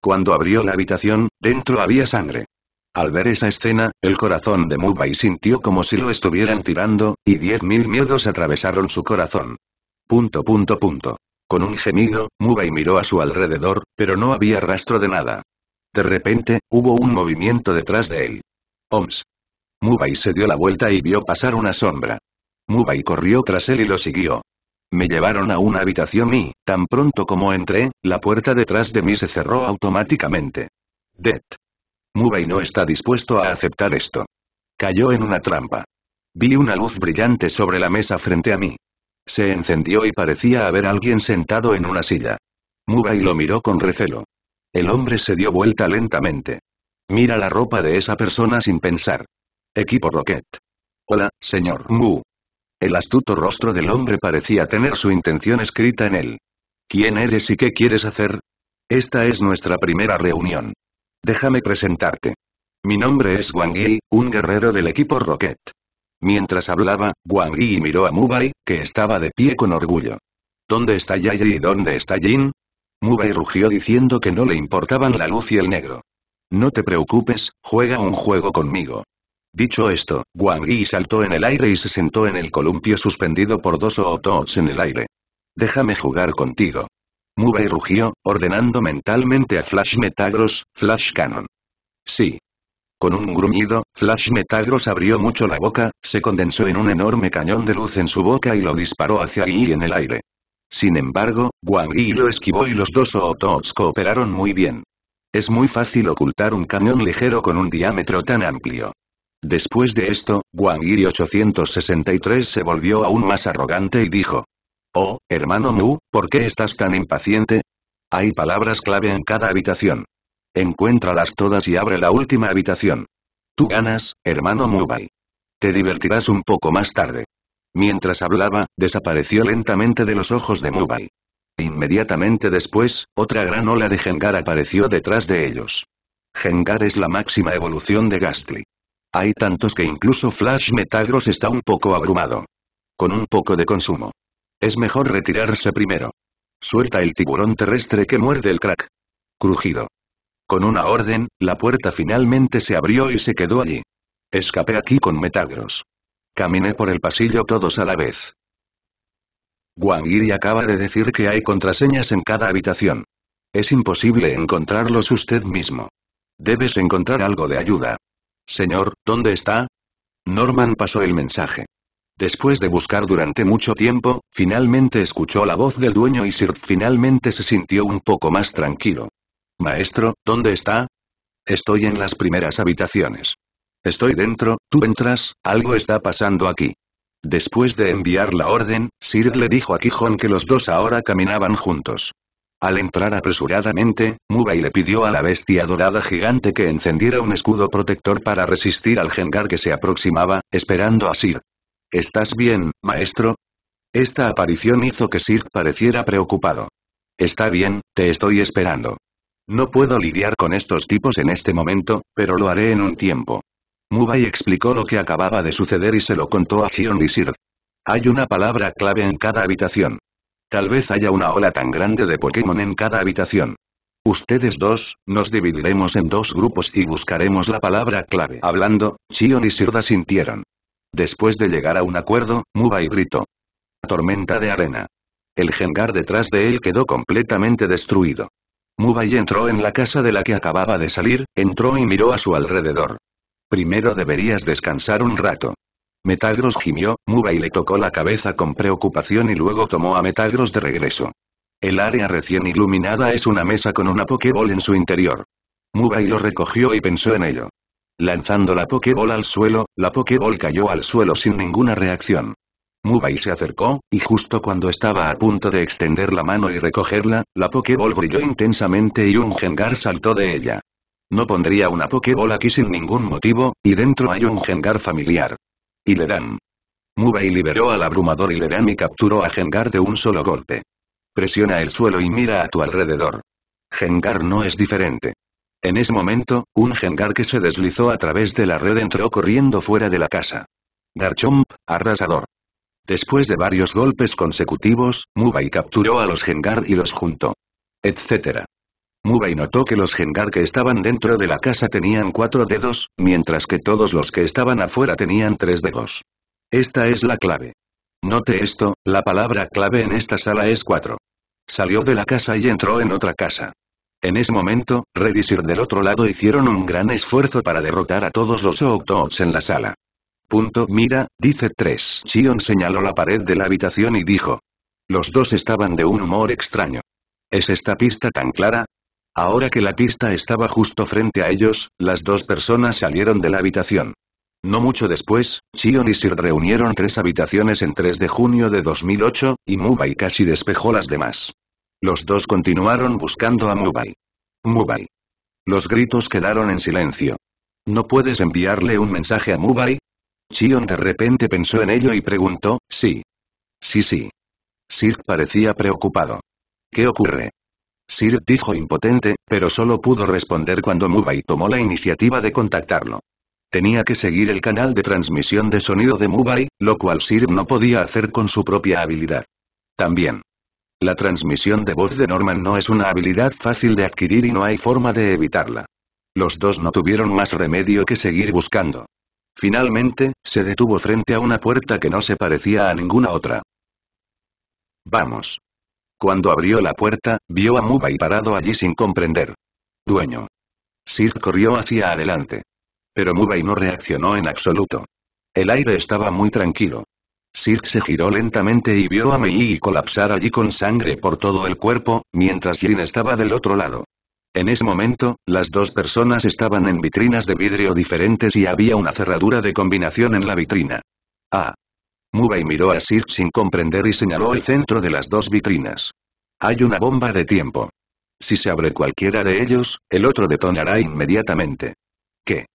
Cuando abrió la habitación, dentro había sangre. Al ver esa escena, el corazón de Mubai sintió como si lo estuvieran tirando, y diez mil miedos atravesaron su corazón. Punto punto punto. Con un gemido, Mubai miró a su alrededor, pero no había rastro de nada. De repente, hubo un movimiento detrás de él. Oms. Mubai se dio la vuelta y vio pasar una sombra. Mubai corrió tras él y lo siguió. Me llevaron a una habitación y, tan pronto como entré, la puerta detrás de mí se cerró automáticamente. Det. Mubei no está dispuesto a aceptar esto. Cayó en una trampa. Vi una luz brillante sobre la mesa frente a mí. Se encendió y parecía haber alguien sentado en una silla. Mubei lo miró con recelo. El hombre se dio vuelta lentamente. Mira la ropa de esa persona sin pensar. Equipo Rocket. Hola, señor Mu. El astuto rostro del hombre parecía tener su intención escrita en él. ¿Quién eres y qué quieres hacer? Esta es nuestra primera reunión. Déjame presentarte. Mi nombre es Wang Yi, un guerrero del equipo Rocket. Mientras hablaba, Wang Yi miró a Mubai, que estaba de pie con orgullo. ¿Dónde está Yayi y dónde está Jin? Mubai rugió diciendo que no le importaban la luz y el negro. No te preocupes, juega un juego conmigo. Dicho esto, Wang Yi saltó en el aire y se sentó en el columpio suspendido por dos dos en el aire. Déjame jugar contigo y rugió, ordenando mentalmente a Flash Metagross, Flash Cannon. Sí. Con un gruñido, Flash Metagross abrió mucho la boca, se condensó en un enorme cañón de luz en su boca y lo disparó hacia Yi en el aire. Sin embargo, Wang Yi lo esquivó y los dos Tots cooperaron muy bien. Es muy fácil ocultar un cañón ligero con un diámetro tan amplio. Después de esto, Wang Yi 863 se volvió aún más arrogante y dijo, Oh, hermano Mu, ¿por qué estás tan impaciente? Hay palabras clave en cada habitación. Encuéntralas todas y abre la última habitación. Tú ganas, hermano Mubai. Te divertirás un poco más tarde. Mientras hablaba, desapareció lentamente de los ojos de Mubai. Inmediatamente después, otra gran ola de Gengar apareció detrás de ellos. Gengar es la máxima evolución de Gastly. Hay tantos que incluso Flash Metagross está un poco abrumado. Con un poco de consumo. Es mejor retirarse primero. Suelta el tiburón terrestre que muerde el crack. Crujido. Con una orden, la puerta finalmente se abrió y se quedó allí. Escapé aquí con Metagross. Caminé por el pasillo todos a la vez. Wangiri acaba de decir que hay contraseñas en cada habitación. Es imposible encontrarlos usted mismo. Debes encontrar algo de ayuda. Señor, ¿dónde está? Norman pasó el mensaje. Después de buscar durante mucho tiempo, finalmente escuchó la voz del dueño y Sir finalmente se sintió un poco más tranquilo. Maestro, ¿dónde está? Estoy en las primeras habitaciones. Estoy dentro, tú entras, algo está pasando aquí. Después de enviar la orden, Sir le dijo a Quijón que los dos ahora caminaban juntos. Al entrar apresuradamente, Mubai le pidió a la bestia dorada gigante que encendiera un escudo protector para resistir al Gengar que se aproximaba, esperando a Sir. ¿Estás bien, maestro? Esta aparición hizo que Sir pareciera preocupado. Está bien, te estoy esperando. No puedo lidiar con estos tipos en este momento, pero lo haré en un tiempo. Mubai explicó lo que acababa de suceder y se lo contó a Xion y Sir. Hay una palabra clave en cada habitación. Tal vez haya una ola tan grande de Pokémon en cada habitación. Ustedes dos, nos dividiremos en dos grupos y buscaremos la palabra clave. Hablando, Chion y Sirda sintieron. Después de llegar a un acuerdo, Mubai gritó. Tormenta de arena. El gengar detrás de él quedó completamente destruido. Mubai entró en la casa de la que acababa de salir, entró y miró a su alrededor. Primero deberías descansar un rato. Metagross gimió, Mubai le tocó la cabeza con preocupación y luego tomó a Metagross de regreso. El área recién iluminada es una mesa con una pokeball en su interior. Mubai lo recogió y pensó en ello. Lanzando la Pokéball al suelo, la Pokéball cayó al suelo sin ninguna reacción. Mubai se acercó, y justo cuando estaba a punto de extender la mano y recogerla, la Pokéball brilló intensamente y un Gengar saltó de ella. No pondría una Pokéball aquí sin ningún motivo, y dentro hay un Gengar familiar. Y le dan. Mubai liberó al abrumador y le dan y capturó a Gengar de un solo golpe. Presiona el suelo y mira a tu alrededor. Gengar no es diferente. En ese momento, un Gengar que se deslizó a través de la red entró corriendo fuera de la casa. Garchomp, arrasador. Después de varios golpes consecutivos, Mubai capturó a los Gengar y los juntó. Etcétera. Mubai notó que los Gengar que estaban dentro de la casa tenían cuatro dedos, mientras que todos los que estaban afuera tenían tres dedos. Esta es la clave. Note esto, la palabra clave en esta sala es cuatro. Salió de la casa y entró en otra casa. En ese momento, y SIR del otro lado hicieron un gran esfuerzo para derrotar a todos los Octoots en la sala. Punto mira, dice 3. Sion señaló la pared de la habitación y dijo. Los dos estaban de un humor extraño. ¿Es esta pista tan clara? Ahora que la pista estaba justo frente a ellos, las dos personas salieron de la habitación. No mucho después, Chion y Sir reunieron tres habitaciones en 3 de junio de 2008, y Mubai casi despejó las demás. Los dos continuaron buscando a Mubai. Mubai. Los gritos quedaron en silencio. ¿No puedes enviarle un mensaje a Mubai? Chion de repente pensó en ello y preguntó, sí. Sí, sí. Sir parecía preocupado. ¿Qué ocurre? Sir dijo impotente, pero solo pudo responder cuando Mubai tomó la iniciativa de contactarlo. Tenía que seguir el canal de transmisión de sonido de Mubai, lo cual Sir no podía hacer con su propia habilidad. También. La transmisión de voz de Norman no es una habilidad fácil de adquirir y no hay forma de evitarla. Los dos no tuvieron más remedio que seguir buscando. Finalmente, se detuvo frente a una puerta que no se parecía a ninguna otra. Vamos. Cuando abrió la puerta, vio a Mubai parado allí sin comprender. Dueño. Sir corrió hacia adelante. Pero Mubai no reaccionó en absoluto. El aire estaba muy tranquilo. Sirk se giró lentamente y vio a Meiji colapsar allí con sangre por todo el cuerpo, mientras Jin estaba del otro lado. En ese momento, las dos personas estaban en vitrinas de vidrio diferentes y había una cerradura de combinación en la vitrina. Ah. Mubei miró a Sirk sin comprender y señaló el centro de las dos vitrinas. Hay una bomba de tiempo. Si se abre cualquiera de ellos, el otro detonará inmediatamente. ¿Qué?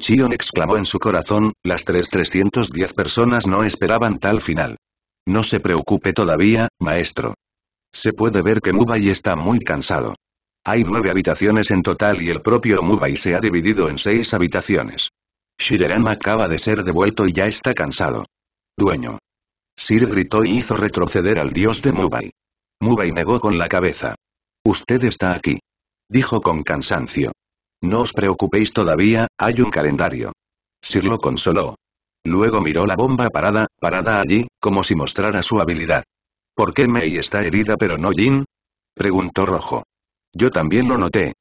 Chion exclamó en su corazón, las tres 310 personas no esperaban tal final. No se preocupe todavía, maestro. Se puede ver que Mubai está muy cansado. Hay nueve habitaciones en total y el propio Mubai se ha dividido en seis habitaciones. Shirerama acaba de ser devuelto y ya está cansado. Dueño. Sir gritó y hizo retroceder al dios de Mubai. Mubai negó con la cabeza. Usted está aquí. Dijo con cansancio. No os preocupéis todavía, hay un calendario. Sir lo consoló. Luego miró la bomba parada, parada allí, como si mostrara su habilidad. ¿Por qué Mei está herida pero no Jin? Preguntó Rojo. Yo también lo noté.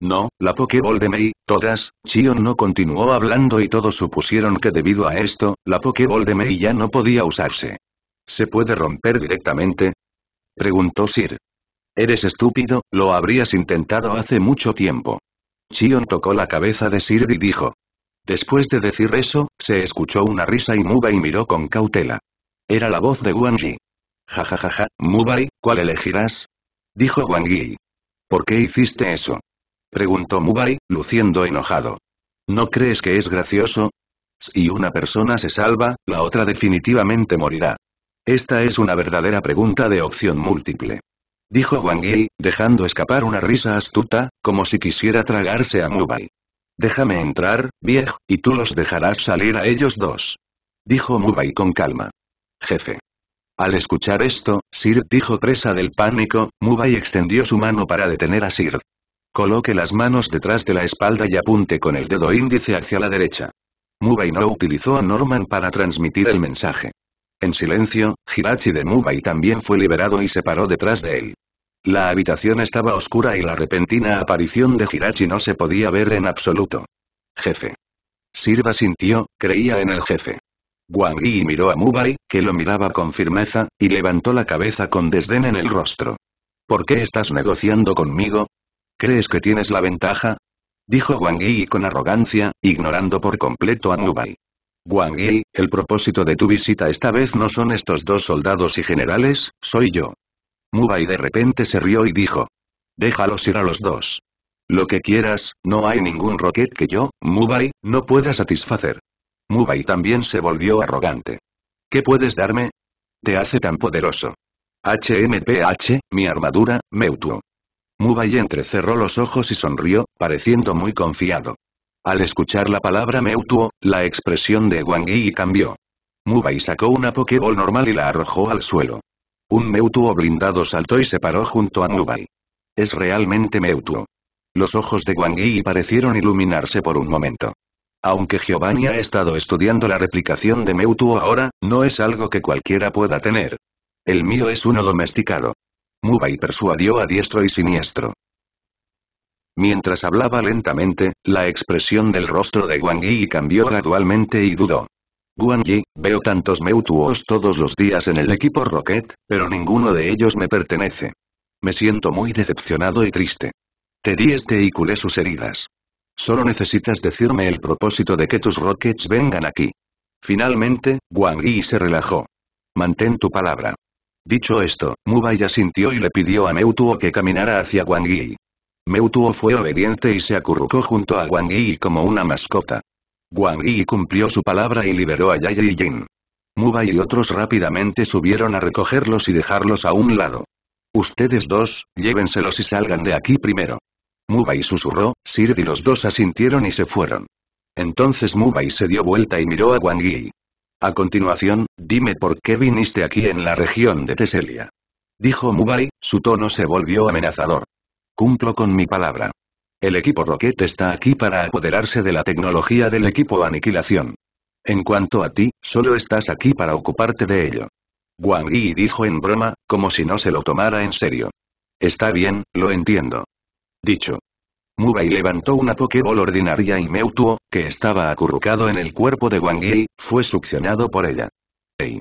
No, la Pokéball de Mei, todas, Chion no continuó hablando y todos supusieron que debido a esto, la Pokéball de Mei ya no podía usarse. ¿Se puede romper directamente? Preguntó Sir. Eres estúpido, lo habrías intentado hace mucho tiempo. Chion tocó la cabeza de Sirdi y dijo. Después de decir eso, se escuchó una risa y Mubai miró con cautela. Era la voz de Wang Yi. Ja ja ja ja, Mubai, ¿cuál elegirás? Dijo Wangji. ¿Por qué hiciste eso? Preguntó Mubai, luciendo enojado. ¿No crees que es gracioso? Si una persona se salva, la otra definitivamente morirá. Esta es una verdadera pregunta de opción múltiple. Dijo Wang Yi, dejando escapar una risa astuta, como si quisiera tragarse a Mubai. Déjame entrar, viejo, y tú los dejarás salir a ellos dos. Dijo Mubai con calma. Jefe. Al escuchar esto, Sir dijo presa del pánico, Mubai extendió su mano para detener a Sir. Coloque las manos detrás de la espalda y apunte con el dedo índice hacia la derecha. Mubai no utilizó a Norman para transmitir el mensaje. En silencio, Hirachi de Mubai también fue liberado y se paró detrás de él. La habitación estaba oscura y la repentina aparición de Hirachi no se podía ver en absoluto. Jefe. Sirva sintió, creía en el jefe. Wang Yi miró a Mubai, que lo miraba con firmeza, y levantó la cabeza con desdén en el rostro. ¿Por qué estás negociando conmigo? ¿Crees que tienes la ventaja? Dijo Wang Yi con arrogancia, ignorando por completo a Mubai. Wang Yi, el propósito de tu visita esta vez no son estos dos soldados y generales, soy yo. Mubai de repente se rió y dijo. Déjalos ir a los dos. Lo que quieras, no hay ningún rocket que yo, Mubai, no pueda satisfacer. Mubai también se volvió arrogante. ¿Qué puedes darme? Te hace tan poderoso. HMPH, mi armadura, Meutuo. Mubai entrecerró los ojos y sonrió, pareciendo muy confiado. Al escuchar la palabra Meutuo, la expresión de Wang Yi cambió. Mubai sacó una Pokéball normal y la arrojó al suelo. Un Meutuo blindado saltó y se paró junto a Mubai. Es realmente Meutuo. Los ojos de Wang Yi parecieron iluminarse por un momento. Aunque Giovanni ha estado estudiando la replicación de Meutuo ahora, no es algo que cualquiera pueda tener. El mío es uno domesticado. Mubai persuadió a diestro y siniestro. Mientras hablaba lentamente, la expresión del rostro de Wang Yi cambió gradualmente y dudó. Guang Yi, veo tantos Meutuos todos los días en el equipo Rocket, pero ninguno de ellos me pertenece. Me siento muy decepcionado y triste. Te di este y culé sus heridas. Solo necesitas decirme el propósito de que tus Rockets vengan aquí. Finalmente, Wang Yi se relajó. Mantén tu palabra. Dicho esto, ya sintió y le pidió a Meutuo que caminara hacia Wang Yi. Meutuo fue obediente y se acurrucó junto a Wang Yi como una mascota. Wang Yi cumplió su palabra y liberó a Yai y Jin. Muba y otros rápidamente subieron a recogerlos y dejarlos a un lado. Ustedes dos, llévenselos y salgan de aquí primero. Mubai susurró, Sirvi los dos asintieron y se fueron. Entonces Mubai se dio vuelta y miró a Wang Yi. A continuación, dime por qué viniste aquí en la región de Teselia. Dijo Mubai, su tono se volvió amenazador. Cumplo con mi palabra. El equipo Rocket está aquí para apoderarse de la tecnología del equipo Aniquilación. En cuanto a ti, solo estás aquí para ocuparte de ello. Wang Yi dijo en broma, como si no se lo tomara en serio. Está bien, lo entiendo. Dicho. Mubai levantó una Pokéball ordinaria y Meutuo, que estaba acurrucado en el cuerpo de Wang Yi, fue succionado por ella. Ey.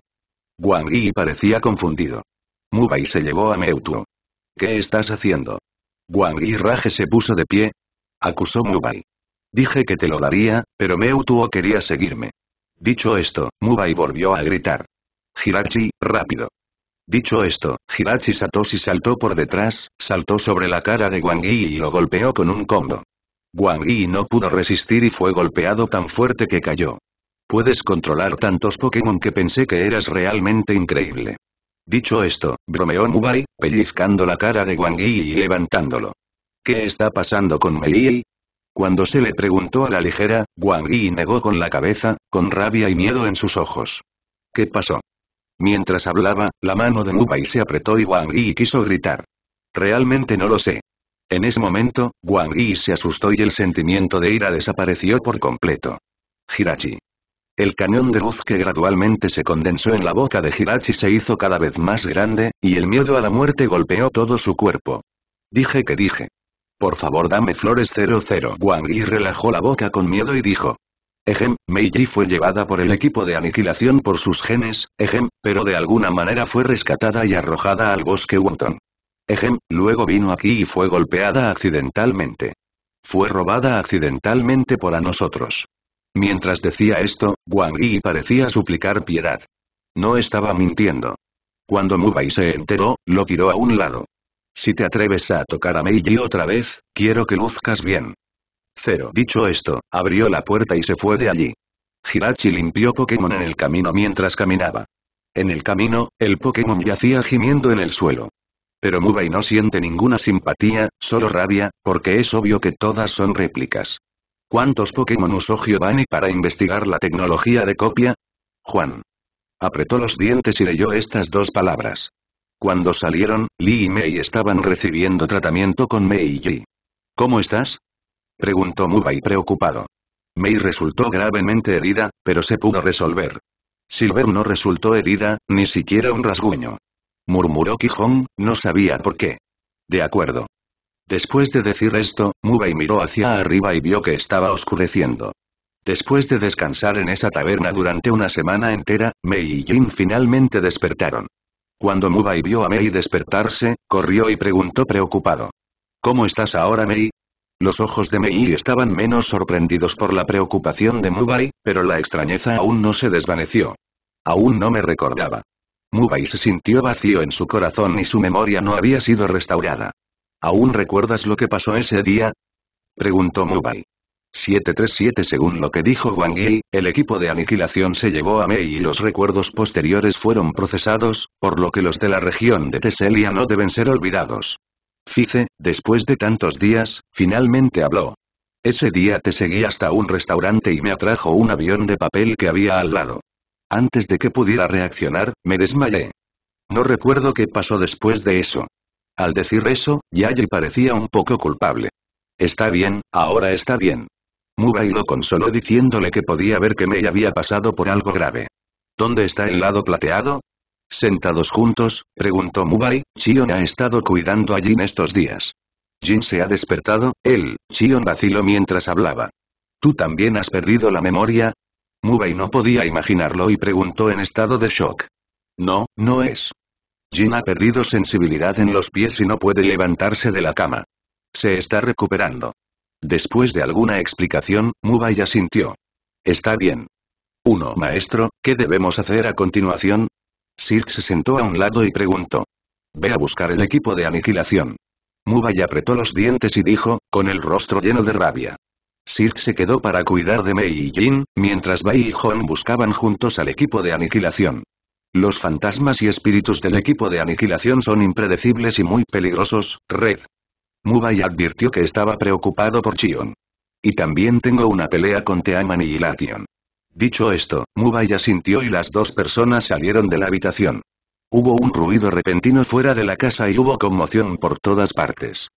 Wang Yi parecía confundido. Mubai se llevó a Meutuo. ¿Qué estás haciendo? Guangyi Raje se puso de pie. Acusó Mubai. Dije que te lo daría, pero Meutuo quería seguirme. Dicho esto, Mubai volvió a gritar. Hirachi, rápido. Dicho esto, Hirachi Satoshi saltó por detrás, saltó sobre la cara de Wang y lo golpeó con un combo. Wang no pudo resistir y fue golpeado tan fuerte que cayó. Puedes controlar tantos Pokémon que pensé que eras realmente increíble. Dicho esto, bromeó Mubai, pellizcando la cara de Wang Yi y levantándolo. ¿Qué está pasando con Meli? Cuando se le preguntó a la ligera, Wang Yi negó con la cabeza, con rabia y miedo en sus ojos. ¿Qué pasó? Mientras hablaba, la mano de Mubai se apretó y Wang Yi quiso gritar. Realmente no lo sé. En ese momento, Wang Yi se asustó y el sentimiento de ira desapareció por completo. Hirachi. El cañón de luz que gradualmente se condensó en la boca de Hirachi se hizo cada vez más grande, y el miedo a la muerte golpeó todo su cuerpo. Dije que dije. Por favor dame flores 00. Wang Yi relajó la boca con miedo y dijo. Ejem, Meiji fue llevada por el equipo de aniquilación por sus genes, Ejem, pero de alguna manera fue rescatada y arrojada al bosque Wonton. Ejem, luego vino aquí y fue golpeada accidentalmente. Fue robada accidentalmente por a nosotros. Mientras decía esto, Wang Yi parecía suplicar piedad. No estaba mintiendo. Cuando Mubai se enteró, lo tiró a un lado. Si te atreves a tocar a Meiji otra vez, quiero que luzcas bien. Cero. Dicho esto, abrió la puerta y se fue de allí. Hirachi limpió Pokémon en el camino mientras caminaba. En el camino, el Pokémon yacía gimiendo en el suelo. Pero Mubai no siente ninguna simpatía, solo rabia, porque es obvio que todas son réplicas. ¿Cuántos Pokémon usó Giovanni para investigar la tecnología de copia? Juan. Apretó los dientes y leyó estas dos palabras. Cuando salieron, Lee y Mei estaban recibiendo tratamiento con Mei Yi. ¿Cómo estás? Preguntó Mubai preocupado. Mei resultó gravemente herida, pero se pudo resolver. Silver no resultó herida, ni siquiera un rasguño. Murmuró Quijón, no sabía por qué. De acuerdo. Después de decir esto, Mubai miró hacia arriba y vio que estaba oscureciendo. Después de descansar en esa taberna durante una semana entera, Mei y Jin finalmente despertaron. Cuando Mubai vio a Mei despertarse, corrió y preguntó preocupado. ¿Cómo estás ahora Mei? Los ojos de Mei estaban menos sorprendidos por la preocupación de Mubai, pero la extrañeza aún no se desvaneció. Aún no me recordaba. Mubai se sintió vacío en su corazón y su memoria no había sido restaurada. ¿Aún recuerdas lo que pasó ese día? Preguntó Mubai. 737 Según lo que dijo Wang Yi, el equipo de aniquilación se llevó a Mei y los recuerdos posteriores fueron procesados, por lo que los de la región de Teselia no deben ser olvidados. Fice, después de tantos días, finalmente habló. Ese día te seguí hasta un restaurante y me atrajo un avión de papel que había al lado. Antes de que pudiera reaccionar, me desmayé. No recuerdo qué pasó después de eso. Al decir eso, Yayi parecía un poco culpable. Está bien, ahora está bien. Mubai lo consoló diciéndole que podía ver que Mei había pasado por algo grave. ¿Dónde está el lado plateado? Sentados juntos, preguntó Mubai, Chion ha estado cuidando a Jin estos días. Jin se ha despertado, él, Chion vaciló mientras hablaba. ¿Tú también has perdido la memoria? Mubai no podía imaginarlo y preguntó en estado de shock. No, no es. Jin ha perdido sensibilidad en los pies y no puede levantarse de la cama. Se está recuperando. Después de alguna explicación, Mubaya sintió. Está bien. Uno, Maestro, ¿qué debemos hacer a continuación? Sirk se sentó a un lado y preguntó. Ve a buscar el equipo de aniquilación. Mubai apretó los dientes y dijo, con el rostro lleno de rabia. Sirk se quedó para cuidar de Mei y Jin, mientras Bai y Hon buscaban juntos al equipo de aniquilación. Los fantasmas y espíritus del equipo de aniquilación son impredecibles y muy peligrosos, Red. Mubai advirtió que estaba preocupado por Chion. Y también tengo una pelea con Teaman y Dicho esto, Mubai asintió y las dos personas salieron de la habitación. Hubo un ruido repentino fuera de la casa y hubo conmoción por todas partes.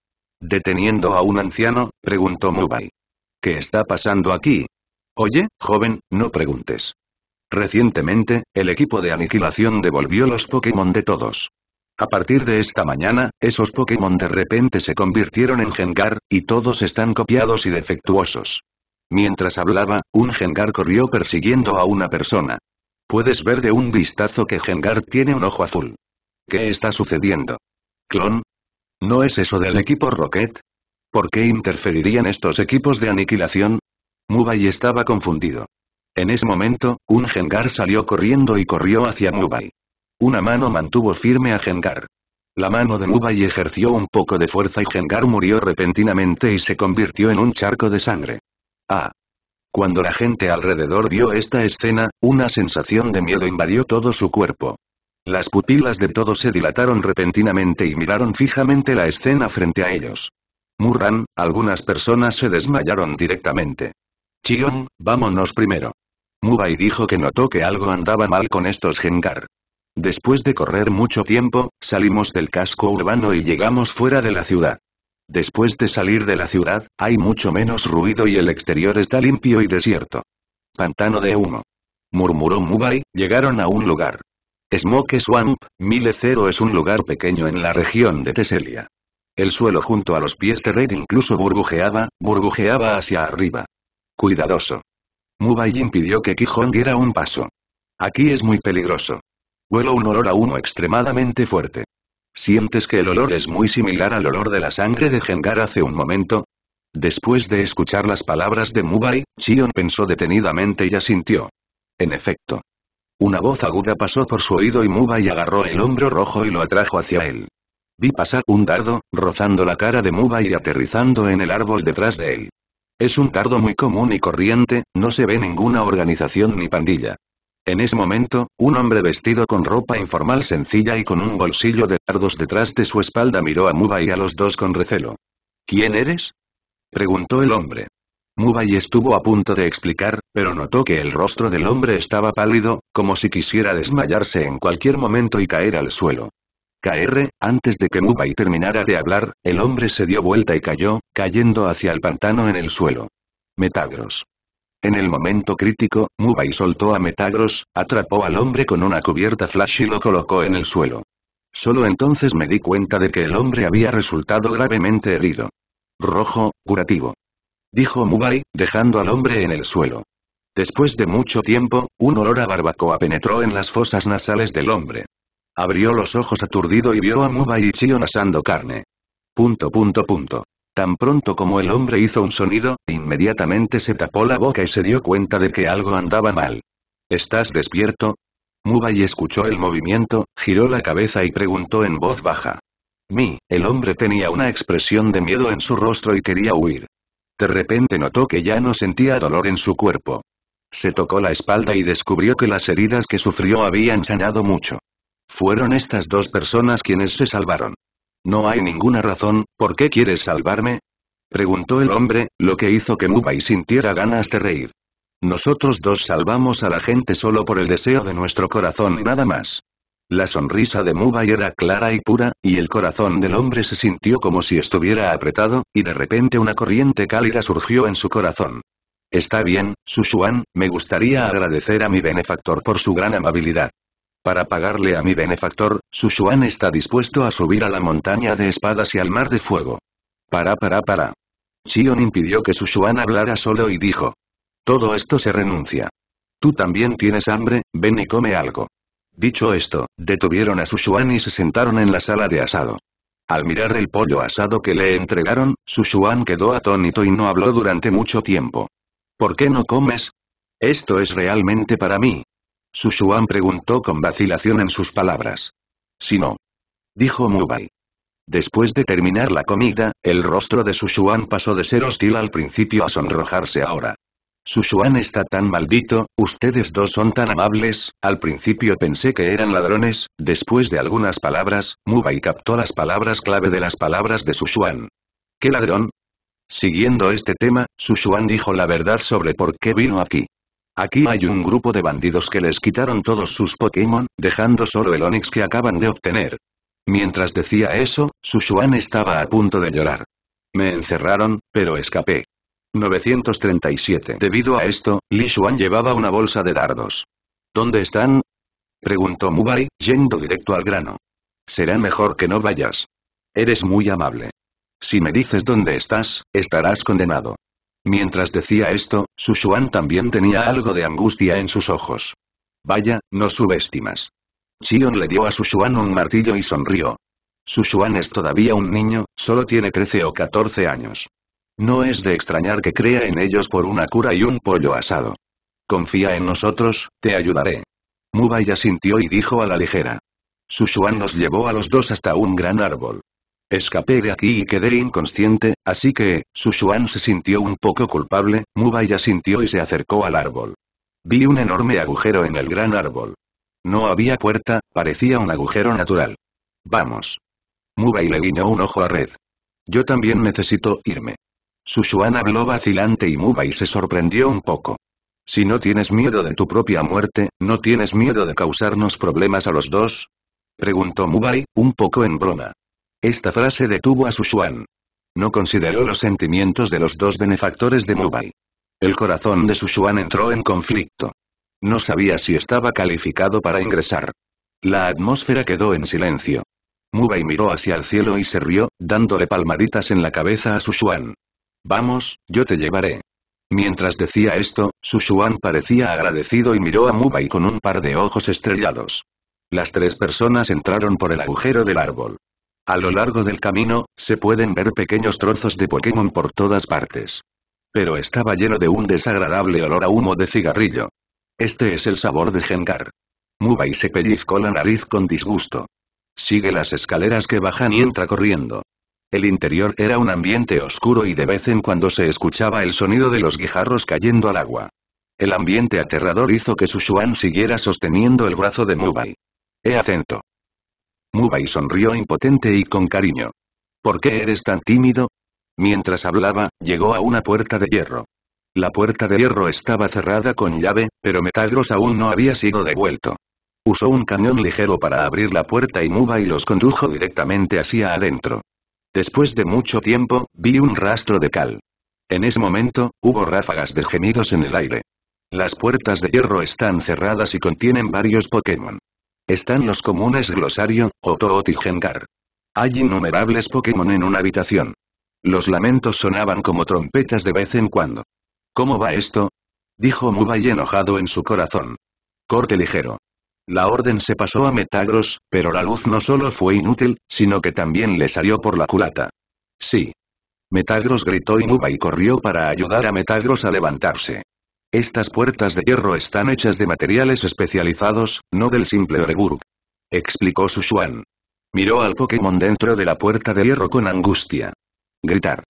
Deteniendo a un anciano, preguntó Mubai. ¿Qué está pasando aquí? Oye, joven, no preguntes. Recientemente, el equipo de aniquilación devolvió los Pokémon de todos. A partir de esta mañana, esos Pokémon de repente se convirtieron en Gengar, y todos están copiados y defectuosos. Mientras hablaba, un Gengar corrió persiguiendo a una persona. Puedes ver de un vistazo que Gengar tiene un ojo azul. ¿Qué está sucediendo? ¿Clon? ¿No es eso del equipo Rocket? ¿Por qué interferirían estos equipos de aniquilación? Mubai estaba confundido. En ese momento, un Gengar salió corriendo y corrió hacia Mubai. Una mano mantuvo firme a Gengar. La mano de Mubai ejerció un poco de fuerza y Gengar murió repentinamente y se convirtió en un charco de sangre. Ah. Cuando la gente alrededor vio esta escena, una sensación de miedo invadió todo su cuerpo. Las pupilas de todos se dilataron repentinamente y miraron fijamente la escena frente a ellos. Murran, algunas personas se desmayaron directamente. Chion, vámonos primero. Mubai dijo que notó que algo andaba mal con estos Gengar. Después de correr mucho tiempo, salimos del casco urbano y llegamos fuera de la ciudad. Después de salir de la ciudad, hay mucho menos ruido y el exterior está limpio y desierto. Pantano de humo. Murmuró Mubai, llegaron a un lugar. Smoke Swamp, Mile Cero es un lugar pequeño en la región de Teselia. El suelo junto a los pies de Red incluso burbujeaba, burbujeaba hacia arriba. Cuidadoso. Mubai impidió que Quijón diera un paso. Aquí es muy peligroso. Huelo un olor a uno extremadamente fuerte. ¿Sientes que el olor es muy similar al olor de la sangre de Gengar hace un momento? Después de escuchar las palabras de Mubai, Chion pensó detenidamente y asintió. En efecto. Una voz aguda pasó por su oído y Mubai agarró el hombro rojo y lo atrajo hacia él. Vi pasar un dardo, rozando la cara de Mubai y aterrizando en el árbol detrás de él. Es un tardo muy común y corriente, no se ve ninguna organización ni pandilla. En ese momento, un hombre vestido con ropa informal sencilla y con un bolsillo de tardos detrás de su espalda miró a Muba y a los dos con recelo. ¿Quién eres? preguntó el hombre. y estuvo a punto de explicar, pero notó que el rostro del hombre estaba pálido, como si quisiera desmayarse en cualquier momento y caer al suelo. KR, antes de que Mubai terminara de hablar, el hombre se dio vuelta y cayó, cayendo hacia el pantano en el suelo. Metagros. En el momento crítico, Mubai soltó a Metagros, atrapó al hombre con una cubierta flash y lo colocó en el suelo. Solo entonces me di cuenta de que el hombre había resultado gravemente herido. Rojo, curativo. Dijo Mubai, dejando al hombre en el suelo. Después de mucho tiempo, un olor a barbacoa penetró en las fosas nasales del hombre. Abrió los ojos aturdido y vio a Muba y Chion asando carne. Punto punto punto. Tan pronto como el hombre hizo un sonido, inmediatamente se tapó la boca y se dio cuenta de que algo andaba mal. ¿Estás despierto? Mubai escuchó el movimiento, giró la cabeza y preguntó en voz baja. Mi, el hombre tenía una expresión de miedo en su rostro y quería huir. De repente notó que ya no sentía dolor en su cuerpo. Se tocó la espalda y descubrió que las heridas que sufrió habían sanado mucho. Fueron estas dos personas quienes se salvaron. No hay ninguna razón, ¿por qué quieres salvarme? Preguntó el hombre, lo que hizo que Mubai sintiera ganas de reír. Nosotros dos salvamos a la gente solo por el deseo de nuestro corazón y nada más. La sonrisa de Mubai era clara y pura, y el corazón del hombre se sintió como si estuviera apretado, y de repente una corriente cálida surgió en su corazón. Está bien, Sushuan, me gustaría agradecer a mi benefactor por su gran amabilidad. Para pagarle a mi benefactor, Sushuan está dispuesto a subir a la montaña de espadas y al mar de fuego. Para, para, para. Chion impidió que Sushuan hablara solo y dijo. Todo esto se renuncia. Tú también tienes hambre, ven y come algo. Dicho esto, detuvieron a Sushuan y se sentaron en la sala de asado. Al mirar el pollo asado que le entregaron, Sushuan quedó atónito y no habló durante mucho tiempo. ¿Por qué no comes? Esto es realmente para mí, Sushuan preguntó con vacilación en sus palabras. Si no. Dijo Mubai. Después de terminar la comida, el rostro de Sushuan pasó de ser hostil al principio a sonrojarse ahora. Sushuan está tan maldito, ustedes dos son tan amables, al principio pensé que eran ladrones, después de algunas palabras, Mubai captó las palabras clave de las palabras de Sushuan. ¿Qué ladrón? Siguiendo este tema, Sushuan dijo la verdad sobre por qué vino aquí. Aquí hay un grupo de bandidos que les quitaron todos sus Pokémon, dejando solo el Onix que acaban de obtener. Mientras decía eso, Sushuan estaba a punto de llorar. Me encerraron, pero escapé. 937 Debido a esto, Li Xuan llevaba una bolsa de dardos. ¿Dónde están? Preguntó Mubai, yendo directo al grano. Será mejor que no vayas. Eres muy amable. Si me dices dónde estás, estarás condenado. Mientras decía esto, Sushuan también tenía algo de angustia en sus ojos. Vaya, no subestimas. Chion le dio a Sushuan un martillo y sonrió. Sushuan es todavía un niño, solo tiene 13 o 14 años. No es de extrañar que crea en ellos por una cura y un pollo asado. Confía en nosotros, te ayudaré. ya sintió y dijo a la ligera. Sushuan los llevó a los dos hasta un gran árbol. Escapé de aquí y quedé inconsciente, así que, Sushuan se sintió un poco culpable, ya sintió y se acercó al árbol. Vi un enorme agujero en el gran árbol. No había puerta, parecía un agujero natural. Vamos. Bai le guiñó un ojo a Red. Yo también necesito irme. Sushuan habló vacilante y Mubai se sorprendió un poco. Si no tienes miedo de tu propia muerte, ¿no tienes miedo de causarnos problemas a los dos? Preguntó Bai, un poco en broma. Esta frase detuvo a Sushuan. No consideró los sentimientos de los dos benefactores de Mubai. El corazón de Sushuan entró en conflicto. No sabía si estaba calificado para ingresar. La atmósfera quedó en silencio. Mubai miró hacia el cielo y se rió, dándole palmaditas en la cabeza a Sushuan. Vamos, yo te llevaré. Mientras decía esto, Sushuan parecía agradecido y miró a Mubai con un par de ojos estrellados. Las tres personas entraron por el agujero del árbol. A lo largo del camino, se pueden ver pequeños trozos de Pokémon por todas partes. Pero estaba lleno de un desagradable olor a humo de cigarrillo. Este es el sabor de Gengar. Mubai se pellizcó la nariz con disgusto. Sigue las escaleras que bajan y entra corriendo. El interior era un ambiente oscuro y de vez en cuando se escuchaba el sonido de los guijarros cayendo al agua. El ambiente aterrador hizo que Sushuan siguiera sosteniendo el brazo de Mubai. He acento y sonrió impotente y con cariño. ¿Por qué eres tan tímido? Mientras hablaba, llegó a una puerta de hierro. La puerta de hierro estaba cerrada con llave, pero Metagross aún no había sido devuelto. Usó un cañón ligero para abrir la puerta y y los condujo directamente hacia adentro. Después de mucho tiempo, vi un rastro de cal. En ese momento, hubo ráfagas de gemidos en el aire. Las puertas de hierro están cerradas y contienen varios Pokémon. Están los comunes Glosario, Otoot y Gengar. Hay innumerables Pokémon en una habitación. Los lamentos sonaban como trompetas de vez en cuando. ¿Cómo va esto? Dijo y enojado en su corazón. Corte ligero. La orden se pasó a Metagros, pero la luz no solo fue inútil, sino que también le salió por la culata. Sí. Metagross gritó y y corrió para ayudar a Metagross a levantarse. Estas puertas de hierro están hechas de materiales especializados, no del simple Oreburg. Explicó Sushuan. Miró al Pokémon dentro de la puerta de hierro con angustia. Gritar.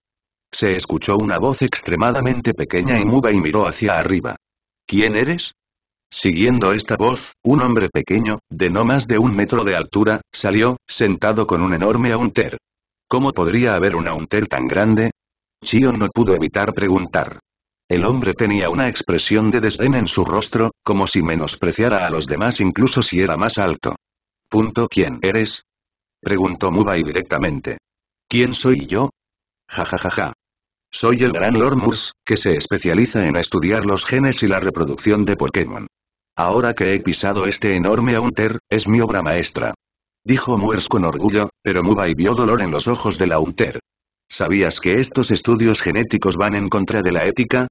Se escuchó una voz extremadamente pequeña y muda y miró hacia arriba. ¿Quién eres? Siguiendo esta voz, un hombre pequeño, de no más de un metro de altura, salió, sentado con un enorme aunter. ¿Cómo podría haber un aunter tan grande? Chion no pudo evitar preguntar. El hombre tenía una expresión de desdén en su rostro, como si menospreciara a los demás incluso si era más alto. Punto ¿Quién eres? Preguntó Mubai directamente. ¿Quién soy yo? Ja ja ja ja. Soy el gran Lord Murs, que se especializa en estudiar los genes y la reproducción de Pokémon. Ahora que he pisado este enorme Aunter, es mi obra maestra. Dijo Murs con orgullo, pero Mubai vio dolor en los ojos del la ¿Sabías que estos estudios genéticos van en contra de la ética?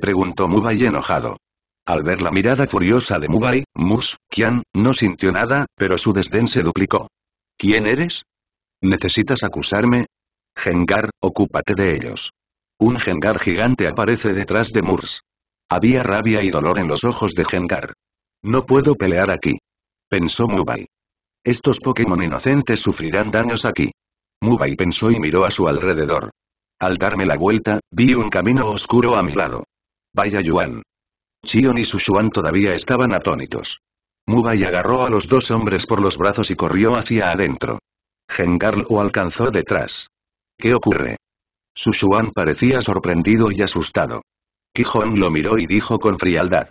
Preguntó Mubai enojado. Al ver la mirada furiosa de Mubai, Murs, Kian, no sintió nada, pero su desdén se duplicó. ¿Quién eres? ¿Necesitas acusarme? Gengar, ocúpate de ellos. Un Gengar gigante aparece detrás de Murs. Había rabia y dolor en los ojos de Gengar. No puedo pelear aquí. Pensó Mubai. Estos Pokémon inocentes sufrirán daños aquí. Mubai pensó y miró a su alrededor. Al darme la vuelta, vi un camino oscuro a mi lado. Vaya Yuan. Chion y Sushuan todavía estaban atónitos. Mubai agarró a los dos hombres por los brazos y corrió hacia adentro. Gengar lo alcanzó detrás. ¿Qué ocurre? Sushuan parecía sorprendido y asustado. Quijón lo miró y dijo con frialdad.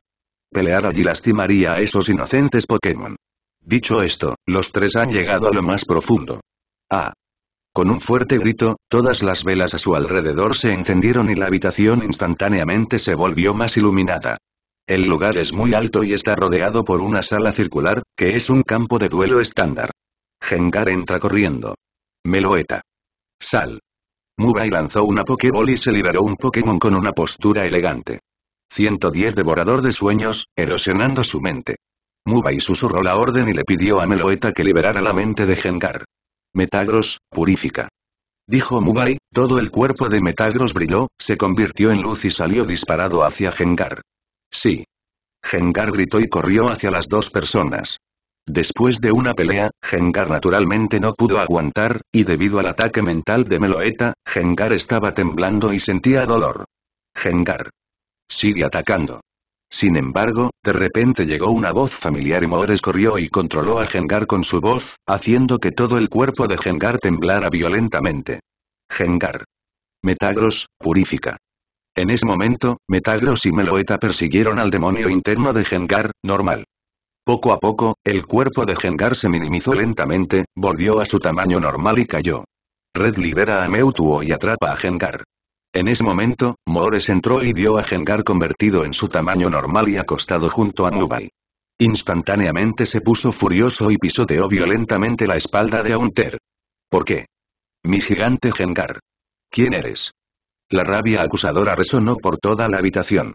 Pelear allí lastimaría a esos inocentes Pokémon. Dicho esto, los tres han llegado a lo más profundo. Ah, con un fuerte grito, todas las velas a su alrededor se encendieron y la habitación instantáneamente se volvió más iluminada. El lugar es muy alto y está rodeado por una sala circular, que es un campo de duelo estándar. Gengar entra corriendo. Meloeta. Sal. Mubai lanzó una Pokéball y se liberó un Pokémon con una postura elegante. 110 Devorador de Sueños, erosionando su mente. Mubai susurró la orden y le pidió a Meloeta que liberara la mente de Gengar. Metagross, purifica. Dijo Mubai, todo el cuerpo de Metagross brilló, se convirtió en luz y salió disparado hacia Gengar. Sí. Gengar gritó y corrió hacia las dos personas. Después de una pelea, Gengar naturalmente no pudo aguantar, y debido al ataque mental de Meloeta, Gengar estaba temblando y sentía dolor. Gengar. Sigue atacando. Sin embargo, de repente llegó una voz familiar y Moores corrió y controló a Gengar con su voz, haciendo que todo el cuerpo de Gengar temblara violentamente. Gengar. Metagross, purifica. En ese momento, Metagros y Meloeta persiguieron al demonio interno de Gengar, normal. Poco a poco, el cuerpo de Gengar se minimizó lentamente, volvió a su tamaño normal y cayó. Red libera a Meutuo y atrapa a Gengar. En ese momento, Moores entró y vio a Gengar convertido en su tamaño normal y acostado junto a Mubai. Instantáneamente se puso furioso y pisoteó violentamente la espalda de Aunter. ¿Por qué? Mi gigante Gengar. ¿Quién eres? La rabia acusadora resonó por toda la habitación.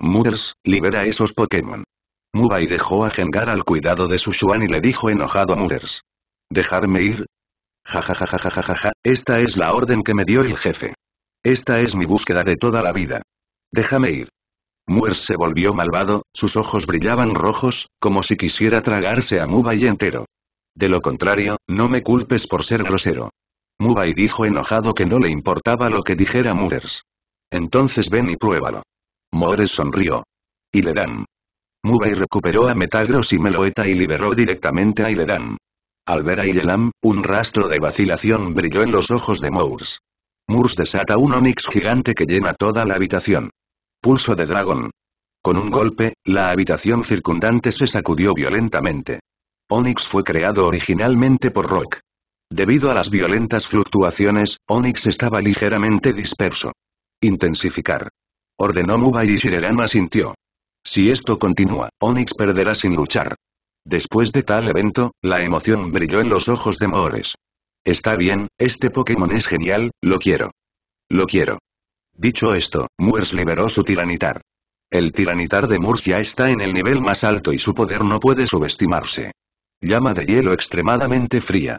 Muders, libera esos Pokémon. Mubai dejó a Gengar al cuidado de Sushuan y le dijo enojado a Mooders. ¿Dejarme ir? Ja ja ja ja ja ja ja, esta es la orden que me dio el jefe. Esta es mi búsqueda de toda la vida. Déjame ir. Muers se volvió malvado, sus ojos brillaban rojos, como si quisiera tragarse a Mubai entero. De lo contrario, no me culpes por ser grosero. Mubai dijo enojado que no le importaba lo que dijera Muers. Entonces ven y pruébalo. Moores sonrió. Y le Mubai recuperó a Metagross y Meloeta y liberó directamente a Ileran. Al ver a Yelam, un rastro de vacilación brilló en los ojos de Mours. Murs desata un Onix gigante que llena toda la habitación. Pulso de dragón. Con un golpe, la habitación circundante se sacudió violentamente. Onix fue creado originalmente por Rock. Debido a las violentas fluctuaciones, Onix estaba ligeramente disperso. Intensificar. Ordenó Muba y Shirerama sintió. Si esto continúa, Onix perderá sin luchar. Después de tal evento, la emoción brilló en los ojos de Moores. Está bien, este Pokémon es genial, lo quiero. Lo quiero. Dicho esto, Murs liberó su tiranitar. El tiranitar de Murcia está en el nivel más alto y su poder no puede subestimarse. Llama de hielo extremadamente fría.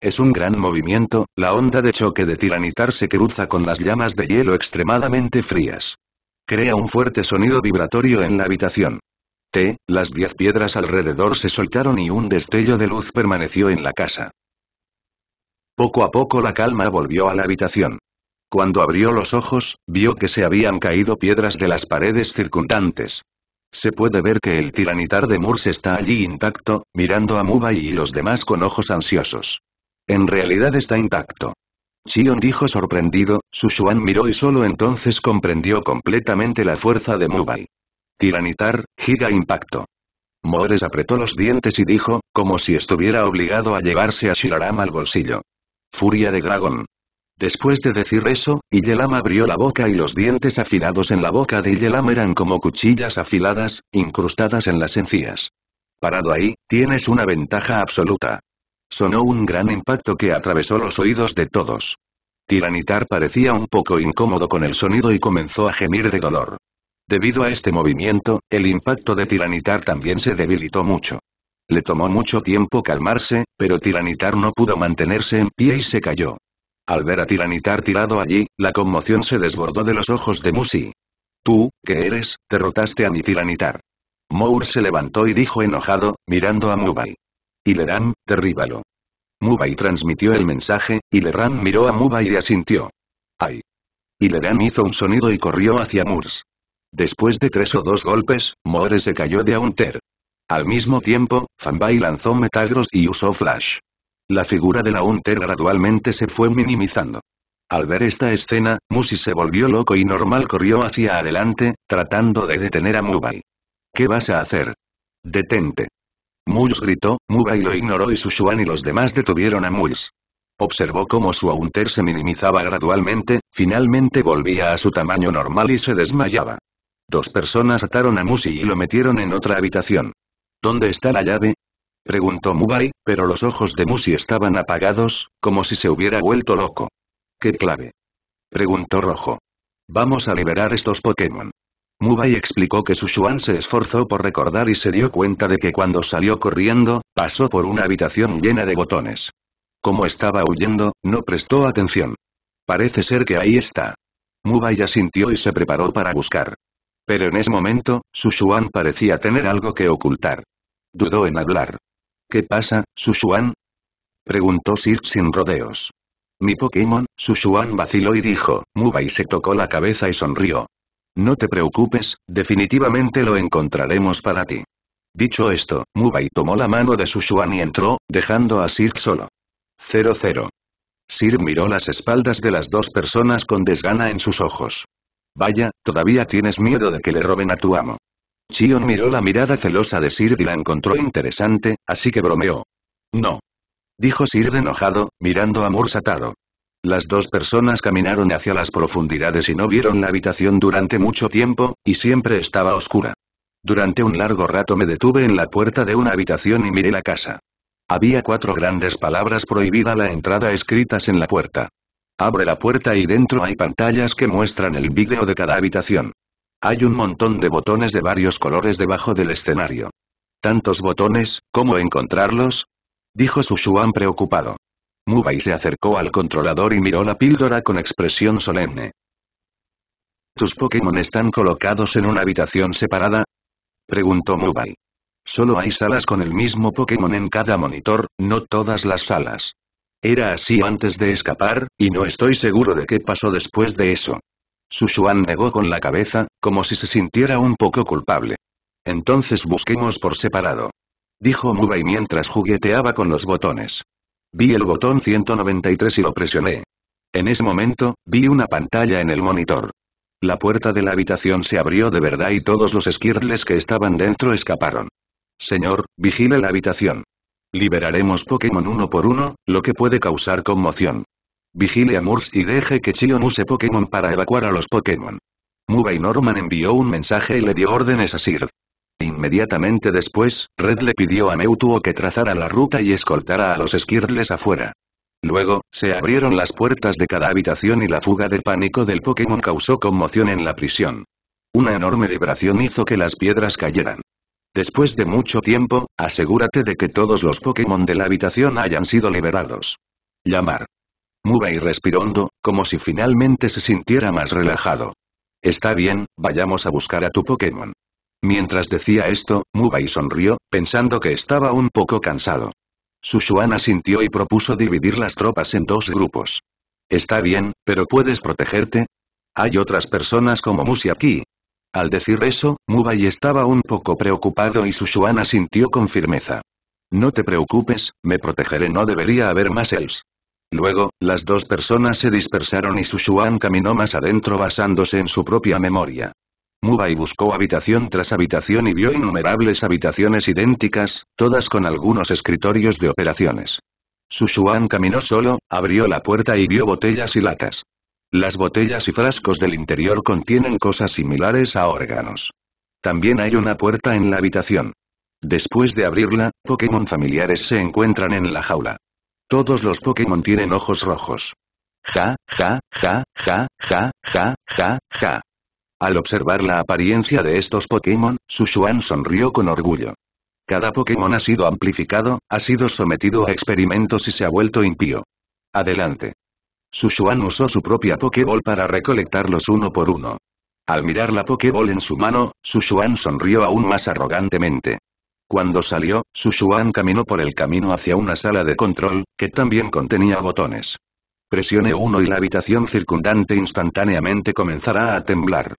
Es un gran movimiento, la onda de choque de tiranitar se cruza con las llamas de hielo extremadamente frías. Crea un fuerte sonido vibratorio en la habitación. T, las diez piedras alrededor se soltaron y un destello de luz permaneció en la casa. Poco a poco la calma volvió a la habitación. Cuando abrió los ojos, vio que se habían caído piedras de las paredes circundantes. Se puede ver que el tiranitar de Murs está allí intacto, mirando a Mubai y los demás con ojos ansiosos. En realidad está intacto. Chion dijo sorprendido, Sushuan miró y solo entonces comprendió completamente la fuerza de Mubai. Tiranitar, giga impacto. Mores apretó los dientes y dijo, como si estuviera obligado a llevarse a Shiraram al bolsillo. Furia de dragón. Después de decir eso, Yelam abrió la boca y los dientes afilados en la boca de Yelam eran como cuchillas afiladas, incrustadas en las encías. Parado ahí, tienes una ventaja absoluta. Sonó un gran impacto que atravesó los oídos de todos. Tiranitar parecía un poco incómodo con el sonido y comenzó a gemir de dolor. Debido a este movimiento, el impacto de Tiranitar también se debilitó mucho. Le tomó mucho tiempo calmarse, pero Tiranitar no pudo mantenerse en pie y se cayó. Al ver a Tiranitar tirado allí, la conmoción se desbordó de los ojos de Musi. Tú, que eres, derrotaste a mi Tiranitar. Mour se levantó y dijo enojado, mirando a Mubai. Hileram, derríbalo. Mubai transmitió el mensaje, y miró a Mubai y asintió. ¡Ay! Hileram hizo un sonido y corrió hacia Murs. Después de tres o dos golpes, Moore se cayó de Aunter. Al mismo tiempo, Fanbai lanzó Metagross y usó Flash. La figura de la Hunter gradualmente se fue minimizando. Al ver esta escena, Musi se volvió loco y normal corrió hacia adelante, tratando de detener a Mubai. ¿Qué vas a hacer? Detente. Muls gritó, Mubai lo ignoró y Sushuan y los demás detuvieron a Muls. Observó cómo su Hunter se minimizaba gradualmente, finalmente volvía a su tamaño normal y se desmayaba. Dos personas ataron a Musi y lo metieron en otra habitación. ¿Dónde está la llave? Preguntó Mubai, pero los ojos de Musi estaban apagados, como si se hubiera vuelto loco. ¿Qué clave? Preguntó Rojo. Vamos a liberar estos Pokémon. Mubai explicó que Sushuan se esforzó por recordar y se dio cuenta de que cuando salió corriendo, pasó por una habitación llena de botones. Como estaba huyendo, no prestó atención. Parece ser que ahí está. Mubai asintió y se preparó para buscar. Pero en ese momento, Sushuan parecía tener algo que ocultar. Dudó en hablar. ¿Qué pasa, Sushuan? Preguntó Sir sin rodeos. Mi Pokémon, Sushuan vaciló y dijo, Mubai se tocó la cabeza y sonrió. No te preocupes, definitivamente lo encontraremos para ti. Dicho esto, Mubai tomó la mano de Sushuan y entró, dejando a Sir solo. 0-0. Sir miró las espaldas de las dos personas con desgana en sus ojos. Vaya, todavía tienes miedo de que le roben a tu amo. Chion miró la mirada celosa de Sir y la encontró interesante, así que bromeó. No. Dijo sir enojado, mirando a Mursatado. Las dos personas caminaron hacia las profundidades y no vieron la habitación durante mucho tiempo, y siempre estaba oscura. Durante un largo rato me detuve en la puerta de una habitación y miré la casa. Había cuatro grandes palabras prohibida la entrada escritas en la puerta. Abre la puerta y dentro hay pantallas que muestran el vídeo de cada habitación. Hay un montón de botones de varios colores debajo del escenario. ¿Tantos botones, cómo encontrarlos? Dijo Sushuan preocupado. Mubai se acercó al controlador y miró la píldora con expresión solemne. ¿Tus Pokémon están colocados en una habitación separada? Preguntó Mubai. Solo hay salas con el mismo Pokémon en cada monitor, no todas las salas. Era así antes de escapar, y no estoy seguro de qué pasó después de eso. Sushuan negó con la cabeza, como si se sintiera un poco culpable. Entonces busquemos por separado. Dijo Mubai mientras jugueteaba con los botones. Vi el botón 193 y lo presioné. En ese momento, vi una pantalla en el monitor. La puerta de la habitación se abrió de verdad y todos los esquirles que estaban dentro escaparon. Señor, vigile la habitación. Liberaremos Pokémon uno por uno, lo que puede causar conmoción. Vigile a Murs y deje que Chion use Pokémon para evacuar a los Pokémon. Muba y Norman envió un mensaje y le dio órdenes a Sir. Inmediatamente después, Red le pidió a Mewtwo que trazara la ruta y escoltara a los Skirtles afuera. Luego, se abrieron las puertas de cada habitación y la fuga de pánico del Pokémon causó conmoción en la prisión. Una enorme vibración hizo que las piedras cayeran. Después de mucho tiempo, asegúrate de que todos los Pokémon de la habitación hayan sido liberados. Llamar. Mubay respiró hondo, como si finalmente se sintiera más relajado. Está bien, vayamos a buscar a tu Pokémon. Mientras decía esto, y sonrió, pensando que estaba un poco cansado. Sushuana sintió y propuso dividir las tropas en dos grupos. Está bien, pero ¿puedes protegerte? Hay otras personas como Musi aquí, al decir eso, Mubai estaba un poco preocupado y Sushuan asintió con firmeza. No te preocupes, me protegeré no debería haber más els. Luego, las dos personas se dispersaron y Sushuan caminó más adentro basándose en su propia memoria. Mubai buscó habitación tras habitación y vio innumerables habitaciones idénticas, todas con algunos escritorios de operaciones. Sushuan caminó solo, abrió la puerta y vio botellas y latas. Las botellas y frascos del interior contienen cosas similares a órganos. También hay una puerta en la habitación. Después de abrirla, Pokémon familiares se encuentran en la jaula. Todos los Pokémon tienen ojos rojos. Ja, ja, ja, ja, ja, ja, ja, ja. Al observar la apariencia de estos Pokémon, Sushuan sonrió con orgullo. Cada Pokémon ha sido amplificado, ha sido sometido a experimentos y se ha vuelto impío. Adelante. Sushuan usó su propia Pokéball para recolectarlos uno por uno. Al mirar la Pokéball en su mano, Sushuan sonrió aún más arrogantemente. Cuando salió, Sushuan caminó por el camino hacia una sala de control, que también contenía botones. Presione uno y la habitación circundante instantáneamente comenzará a temblar.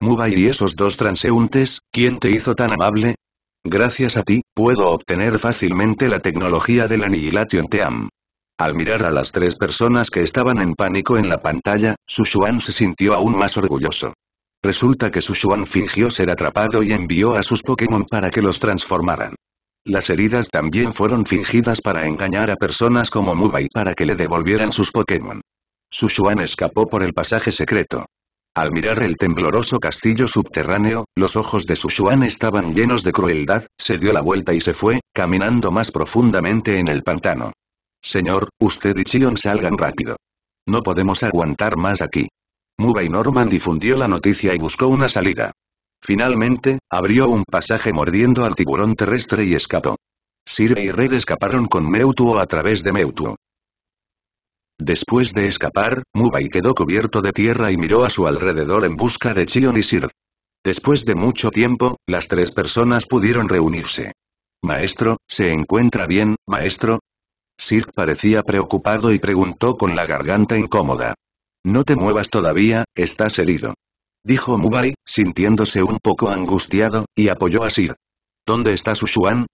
Mubai y esos dos transeúntes, ¿quién te hizo tan amable? Gracias a ti, puedo obtener fácilmente la tecnología del Annihilation Team. Al mirar a las tres personas que estaban en pánico en la pantalla, Sushuan se sintió aún más orgulloso. Resulta que Sushuan fingió ser atrapado y envió a sus Pokémon para que los transformaran. Las heridas también fueron fingidas para engañar a personas como Mubai para que le devolvieran sus Pokémon. Sushuan escapó por el pasaje secreto. Al mirar el tembloroso castillo subterráneo, los ojos de Sushuan estaban llenos de crueldad, se dio la vuelta y se fue, caminando más profundamente en el pantano. Señor, usted y Chion salgan rápido. No podemos aguantar más aquí. y Norman difundió la noticia y buscó una salida. Finalmente, abrió un pasaje mordiendo al tiburón terrestre y escapó. Sirve y Red escaparon con Meutuo a través de Meutuo. Después de escapar, Mubai quedó cubierto de tierra y miró a su alrededor en busca de Chion y Sir. Después de mucho tiempo, las tres personas pudieron reunirse. Maestro, ¿se encuentra bien, maestro? Sir parecía preocupado y preguntó con la garganta incómoda. No te muevas todavía, estás herido. Dijo Mubai, sintiéndose un poco angustiado, y apoyó a Sir. ¿Dónde está Sushuan?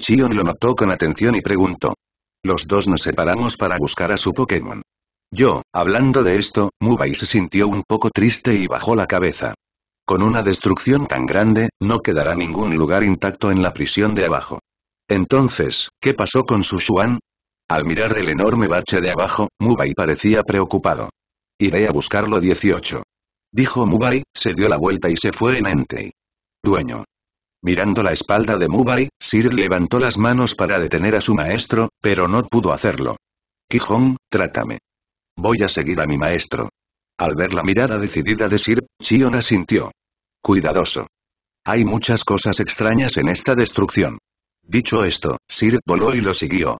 Chion lo notó con atención y preguntó. Los dos nos separamos para buscar a su Pokémon. Yo, hablando de esto, Mubai se sintió un poco triste y bajó la cabeza. Con una destrucción tan grande, no quedará ningún lugar intacto en la prisión de abajo. Entonces, ¿qué pasó con Sushuan? Al mirar el enorme bache de abajo, Mubai parecía preocupado. Iré a buscarlo 18. Dijo Mubai, se dio la vuelta y se fue en Entei. Dueño. Mirando la espalda de Mubai, Sir levantó las manos para detener a su maestro, pero no pudo hacerlo. Quijón, trátame. Voy a seguir a mi maestro. Al ver la mirada decidida de Sir, Chion asintió. Cuidadoso. Hay muchas cosas extrañas en esta destrucción. Dicho esto, Sir voló y lo siguió.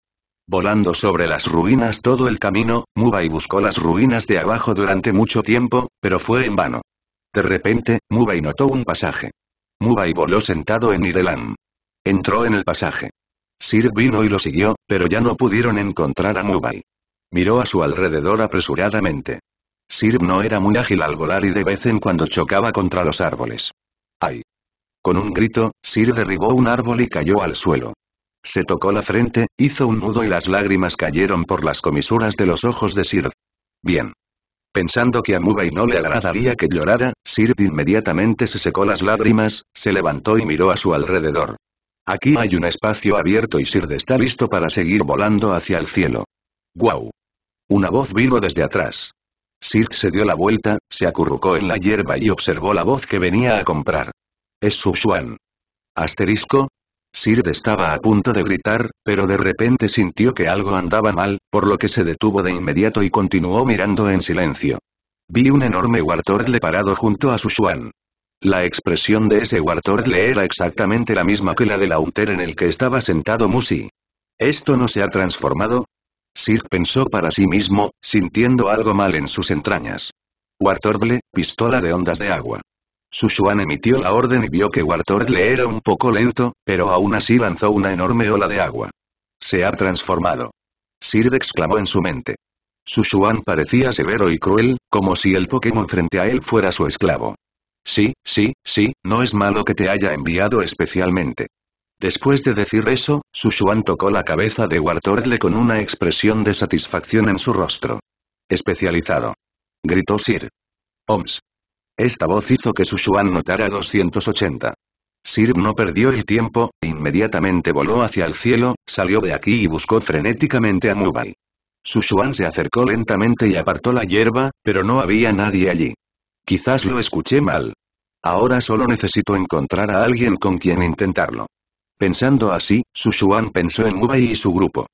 Volando sobre las ruinas todo el camino, Mubai buscó las ruinas de abajo durante mucho tiempo, pero fue en vano. De repente, Mubai notó un pasaje. Mubai voló sentado en Irelan. Entró en el pasaje. Sir vino y lo siguió, pero ya no pudieron encontrar a Mubai. Miró a su alrededor apresuradamente. Sir no era muy ágil al volar y de vez en cuando chocaba contra los árboles. ¡Ay! Con un grito, Sir derribó un árbol y cayó al suelo. Se tocó la frente, hizo un nudo y las lágrimas cayeron por las comisuras de los ojos de Sir. Bien. Pensando que a Mubai no le agradaría que llorara, Sird inmediatamente se secó las lágrimas, se levantó y miró a su alrededor. Aquí hay un espacio abierto y Sird está listo para seguir volando hacia el cielo. ¡Guau! Una voz vino desde atrás. Sird se dio la vuelta, se acurrucó en la hierba y observó la voz que venía a comprar. Es Sushuan. Asterisco, Sird estaba a punto de gritar, pero de repente sintió que algo andaba mal, por lo que se detuvo de inmediato y continuó mirando en silencio. Vi un enorme Wartortle parado junto a Sushuan. La expresión de ese Wartortle era exactamente la misma que la del Hunter en el que estaba sentado Musi. ¿Esto no se ha transformado? Sir pensó para sí mismo, sintiendo algo mal en sus entrañas. Wartortle, pistola de ondas de agua. Sushuan emitió la orden y vio que Wartortle le era un poco lento, pero aún así lanzó una enorme ola de agua. Se ha transformado. Sir exclamó en su mente. Sushuan parecía severo y cruel, como si el Pokémon frente a él fuera su esclavo. Sí, sí, sí, no es malo que te haya enviado especialmente. Después de decir eso, Sushuan tocó la cabeza de Wartortle con una expresión de satisfacción en su rostro. Especializado. Gritó Sir. Oms. Esta voz hizo que Sushuan notara 280. Sir no perdió el tiempo, inmediatamente voló hacia el cielo, salió de aquí y buscó frenéticamente a Mubai. Sushuan se acercó lentamente y apartó la hierba, pero no había nadie allí. Quizás lo escuché mal. Ahora solo necesito encontrar a alguien con quien intentarlo. Pensando así, Sushuan pensó en Mubai y su grupo.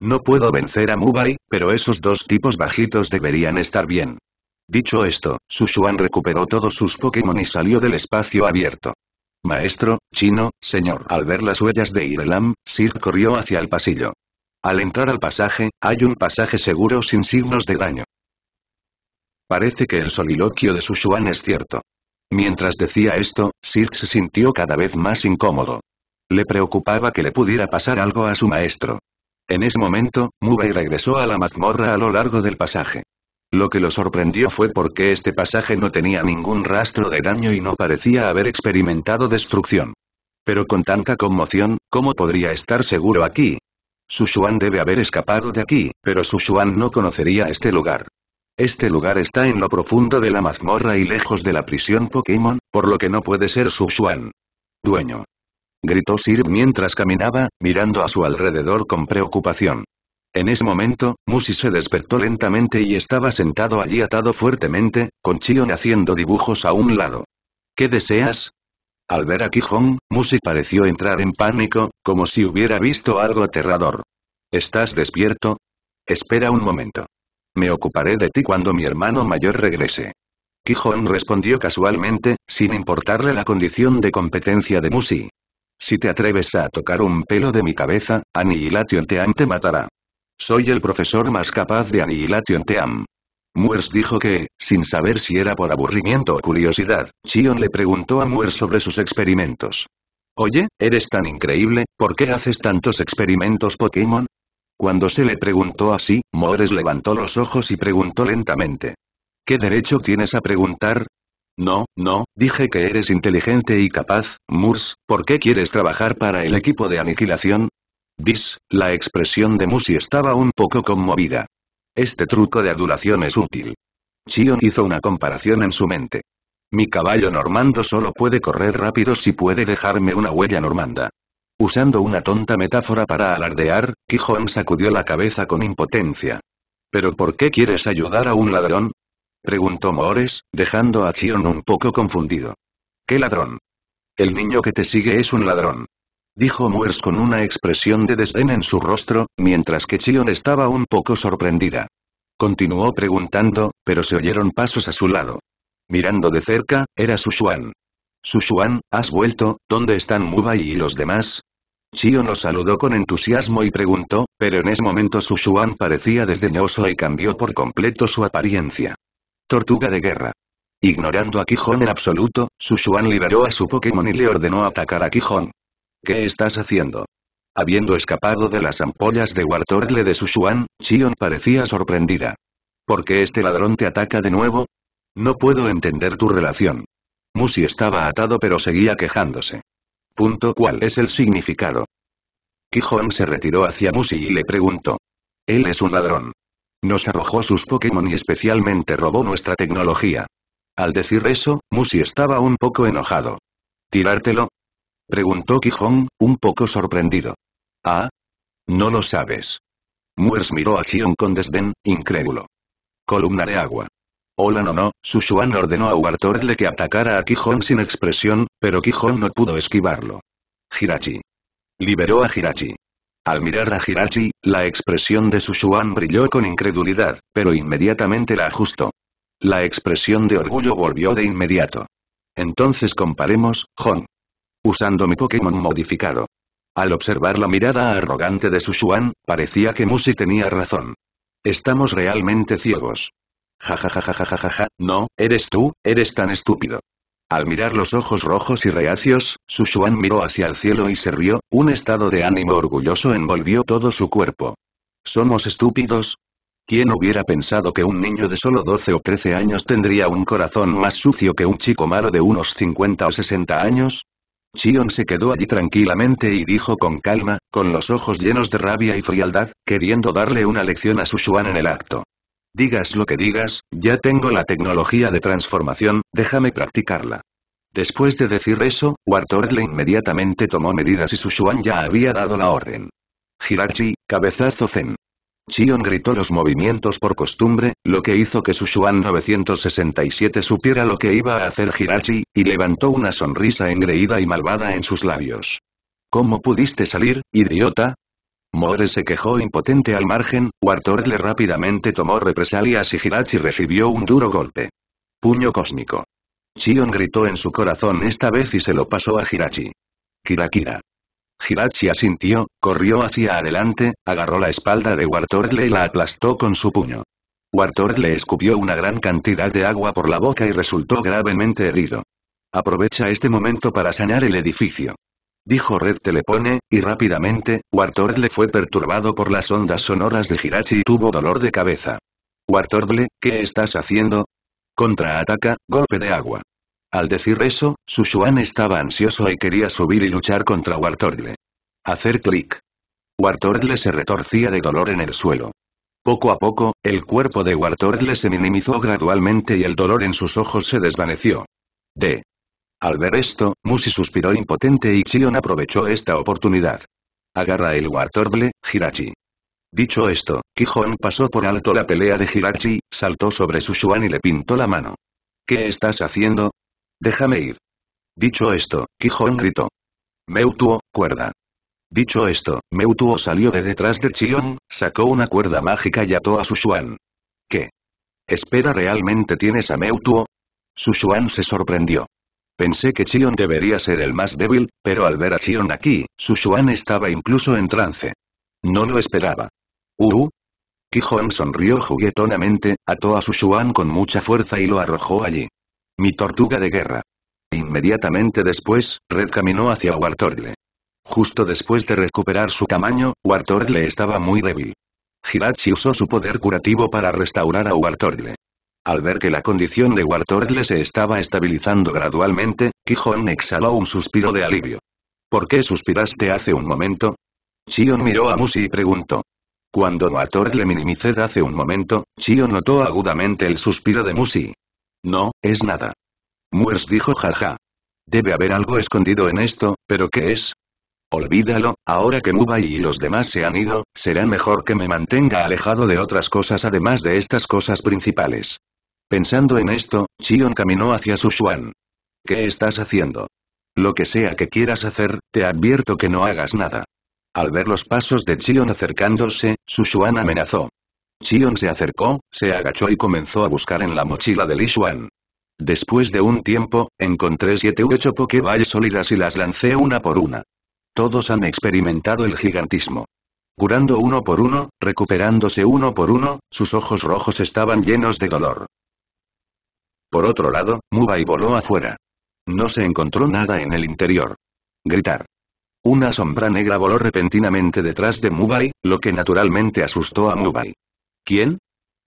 No puedo vencer a Mubai, pero esos dos tipos bajitos deberían estar bien. Dicho esto, Sushuan recuperó todos sus Pokémon y salió del espacio abierto. Maestro, chino, señor. Al ver las huellas de Irelam, Sir corrió hacia el pasillo. Al entrar al pasaje, hay un pasaje seguro sin signos de daño. Parece que el soliloquio de Sushuan es cierto. Mientras decía esto, Sir se sintió cada vez más incómodo. Le preocupaba que le pudiera pasar algo a su maestro. En ese momento, Mubei regresó a la mazmorra a lo largo del pasaje. Lo que lo sorprendió fue porque este pasaje no tenía ningún rastro de daño y no parecía haber experimentado destrucción. Pero con tanta conmoción, ¿cómo podría estar seguro aquí? Sushuan debe haber escapado de aquí, pero Sushuan no conocería este lugar. Este lugar está en lo profundo de la mazmorra y lejos de la prisión Pokémon, por lo que no puede ser Sushuan. Dueño. Gritó Sir mientras caminaba, mirando a su alrededor con preocupación. En ese momento, Musi se despertó lentamente y estaba sentado allí atado fuertemente, con Chion haciendo dibujos a un lado. ¿Qué deseas? Al ver a Quijón, Musi pareció entrar en pánico, como si hubiera visto algo aterrador. ¿Estás despierto? Espera un momento. Me ocuparé de ti cuando mi hermano mayor regrese. Quijón respondió casualmente, sin importarle la condición de competencia de Musi. Si te atreves a tocar un pelo de mi cabeza, Anihilación te matará. Soy el profesor más capaz de Annihilation Team. Murs dijo que, sin saber si era por aburrimiento o curiosidad, Chion le preguntó a Muers sobre sus experimentos. Oye, eres tan increíble, ¿por qué haces tantos experimentos Pokémon? Cuando se le preguntó así, Moores levantó los ojos y preguntó lentamente. ¿Qué derecho tienes a preguntar? No, no, dije que eres inteligente y capaz, Murs, ¿por qué quieres trabajar para el equipo de aniquilación? Dis, la expresión de Musi estaba un poco conmovida. Este truco de adulación es útil. Chion hizo una comparación en su mente. Mi caballo normando solo puede correr rápido si puede dejarme una huella normanda. Usando una tonta metáfora para alardear, Quijón sacudió la cabeza con impotencia. ¿Pero por qué quieres ayudar a un ladrón? preguntó Moores, dejando a Chion un poco confundido. ¿Qué ladrón? El niño que te sigue es un ladrón dijo Muers con una expresión de desdén en su rostro, mientras que Chion estaba un poco sorprendida. Continuó preguntando, pero se oyeron pasos a su lado. Mirando de cerca, era Sushuan. Sushuan, ¿has vuelto? ¿Dónde están Mubai y los demás? Chion lo saludó con entusiasmo y preguntó, pero en ese momento Sushuan parecía desdeñoso y cambió por completo su apariencia. Tortuga de guerra. Ignorando a Quijón en absoluto, Sushuan liberó a su Pokémon y le ordenó atacar a Quijón. ¿Qué estás haciendo? Habiendo escapado de las ampollas de Wartortle de Sushuan, Chion parecía sorprendida. ¿Por qué este ladrón te ataca de nuevo? No puedo entender tu relación. Musi estaba atado pero seguía quejándose. Punto ¿Cuál es el significado? Kijon se retiró hacia Musi y le preguntó. Él es un ladrón. Nos arrojó sus Pokémon y especialmente robó nuestra tecnología. Al decir eso, Musi estaba un poco enojado. ¿Tirártelo? Preguntó Quijón, un poco sorprendido. ¿Ah? No lo sabes. Muers miró a Chion con desdén, incrédulo. Columna de agua. Hola no no, Sushuan ordenó a Huartorle que atacara a Quijón sin expresión, pero Quijón no pudo esquivarlo. Hirachi. Liberó a Hirachi. Al mirar a Hirachi, la expresión de Sushuan brilló con incredulidad, pero inmediatamente la ajustó. La expresión de orgullo volvió de inmediato. Entonces comparemos, Jon usando mi Pokémon modificado. Al observar la mirada arrogante de Sushuan, parecía que Musi tenía razón. Estamos realmente ciegos. Ja ja ja ja ja ja ja, no, eres tú, eres tan estúpido. Al mirar los ojos rojos y reacios, Sushuan miró hacia el cielo y se rió, un estado de ánimo orgulloso envolvió todo su cuerpo. ¿Somos estúpidos? ¿Quién hubiera pensado que un niño de solo 12 o 13 años tendría un corazón más sucio que un chico malo de unos 50 o 60 años? Chion se quedó allí tranquilamente y dijo con calma, con los ojos llenos de rabia y frialdad, queriendo darle una lección a Sushuan en el acto. Digas lo que digas, ya tengo la tecnología de transformación, déjame practicarla. Después de decir eso, le inmediatamente tomó medidas y Sushuan ya había dado la orden. Hirachi, cabezazo zen. Chion gritó los movimientos por costumbre, lo que hizo que Sushuan 967 supiera lo que iba a hacer Hirachi, y levantó una sonrisa engreída y malvada en sus labios. ¿Cómo pudiste salir, idiota? More se quejó impotente al margen, le rápidamente tomó represalias y Hirachi recibió un duro golpe. Puño cósmico. Chion gritó en su corazón esta vez y se lo pasó a Hirachi. Kirakira. Hirachi asintió, corrió hacia adelante, agarró la espalda de Wartortle y la aplastó con su puño. Wartortle escupió una gran cantidad de agua por la boca y resultó gravemente herido. Aprovecha este momento para sanar el edificio. Dijo Red Telepone, y rápidamente, Wartortle fue perturbado por las ondas sonoras de Hirachi y tuvo dolor de cabeza. Wartortle, ¿qué estás haciendo? Contraataca, golpe de agua. Al decir eso, Sushuan estaba ansioso y quería subir y luchar contra Wartortle. Hacer clic. Wartortle se retorcía de dolor en el suelo. Poco a poco, el cuerpo de Wartortle se minimizó gradualmente y el dolor en sus ojos se desvaneció. D. Al ver esto, Musi suspiró impotente y Xion aprovechó esta oportunidad. Agarra el Wartortle, Hirachi. Dicho esto, Quijón pasó por alto la pelea de Hirachi, saltó sobre Sushuan y le pintó la mano. ¿Qué estás haciendo? Déjame ir. Dicho esto, Quijón gritó. Meutuo, cuerda. Dicho esto, Meutuo salió de detrás de Chion, sacó una cuerda mágica y ató a Sushuan. ¿Qué? Espera, ¿realmente tienes a Meutuo? Sushuan se sorprendió. Pensé que Chion debería ser el más débil, pero al ver a Chion aquí, Sushuan estaba incluso en trance. No lo esperaba. ¿Uh? Quijón sonrió juguetonamente, ató a Sushuan con mucha fuerza y lo arrojó allí. Mi tortuga de guerra. Inmediatamente después, Red caminó hacia Wartortle. Justo después de recuperar su tamaño, Wartortle estaba muy débil. Hirachi usó su poder curativo para restaurar a Wartortle. Al ver que la condición de Wartortle se estaba estabilizando gradualmente, Quijón exhaló un suspiro de alivio. ¿Por qué suspiraste hace un momento? Chion miró a Musi y preguntó. Cuando Wartortle minimicé hace un momento, Chion notó agudamente el suspiro de Musi. No, es nada. Muers dijo jaja. Debe haber algo escondido en esto, pero ¿qué es? Olvídalo, ahora que Mubai y los demás se han ido, será mejor que me mantenga alejado de otras cosas además de estas cosas principales. Pensando en esto, Chion caminó hacia Sushuan. ¿Qué estás haciendo? Lo que sea que quieras hacer, te advierto que no hagas nada. Al ver los pasos de Chion acercándose, Sushuan amenazó. Chion se acercó, se agachó y comenzó a buscar en la mochila de Li Xuan. Después de un tiempo, encontré siete u ocho Pokéballs sólidas y las lancé una por una. Todos han experimentado el gigantismo. Curando uno por uno, recuperándose uno por uno, sus ojos rojos estaban llenos de dolor. Por otro lado, Mubai voló afuera. No se encontró nada en el interior. Gritar. Una sombra negra voló repentinamente detrás de Mubai, lo que naturalmente asustó a Mubai. ¿Quién?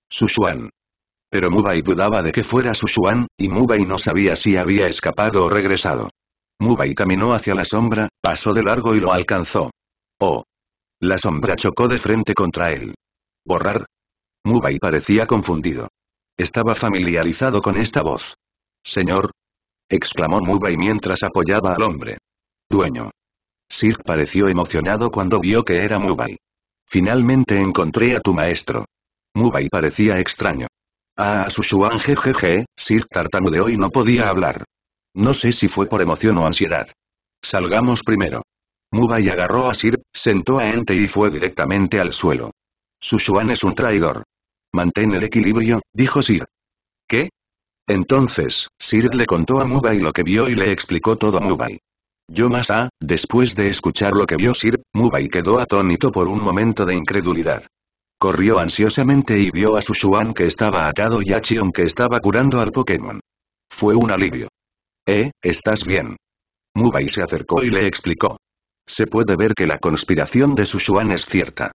Sushuan. Pero Mubai dudaba de que fuera Sushuan, y Mubai no sabía si había escapado o regresado. Mubai caminó hacia la sombra, pasó de largo y lo alcanzó. ¡Oh! La sombra chocó de frente contra él. ¿Borrar? Mubai parecía confundido. Estaba familiarizado con esta voz. Señor. exclamó Mubai mientras apoyaba al hombre. Dueño. Sir pareció emocionado cuando vio que era Mubai. Finalmente encontré a tu maestro. Mubai parecía extraño. Ah, Sushuan jejeje, Sir de hoy no podía hablar. No sé si fue por emoción o ansiedad. Salgamos primero. Mubai agarró a Sir, sentó a Ente y fue directamente al suelo. Sushuan es un traidor. Mantén el equilibrio, dijo Sir. ¿Qué? Entonces, Sir le contó a Mubai lo que vio y le explicó todo a Mubai. Yo más a, después de escuchar lo que vio Sir, Mubai quedó atónito por un momento de incredulidad. Corrió ansiosamente y vio a Sushuan que estaba atado y a Chion que estaba curando al Pokémon. Fue un alivio. ¿Eh, estás bien? Mubai se acercó y le explicó. Se puede ver que la conspiración de Sushuan es cierta.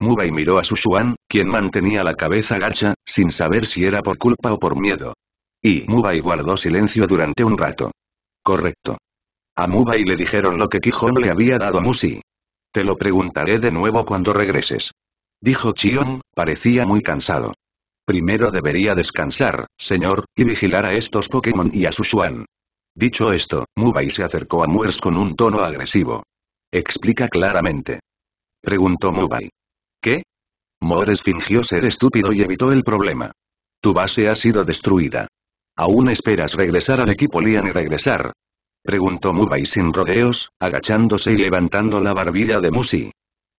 Mubai miró a Sushuan, quien mantenía la cabeza gacha, sin saber si era por culpa o por miedo. Y Mubai guardó silencio durante un rato. Correcto. A Mubai le dijeron lo que Quijón le había dado a Musi. Te lo preguntaré de nuevo cuando regreses dijo Chion, parecía muy cansado. Primero debería descansar, señor, y vigilar a estos Pokémon y a su Dicho esto, Mubai se acercó a Moores con un tono agresivo. Explica claramente. Preguntó Mubai. ¿Qué? Moores fingió ser estúpido y evitó el problema. Tu base ha sido destruida. ¿Aún esperas regresar al equipo Lian y regresar? Preguntó Mubai sin rodeos, agachándose y levantando la barbilla de Musi.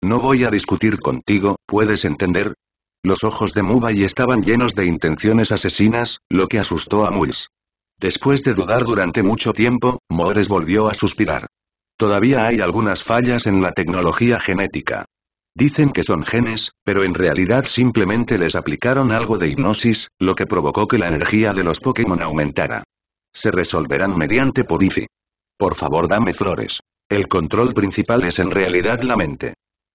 No voy a discutir contigo, ¿puedes entender? Los ojos de Mubai estaban llenos de intenciones asesinas, lo que asustó a Mulls. Después de dudar durante mucho tiempo, Mores volvió a suspirar. Todavía hay algunas fallas en la tecnología genética. Dicen que son genes, pero en realidad simplemente les aplicaron algo de hipnosis, lo que provocó que la energía de los Pokémon aumentara. Se resolverán mediante Podifi. Por favor dame flores. El control principal es en realidad la mente.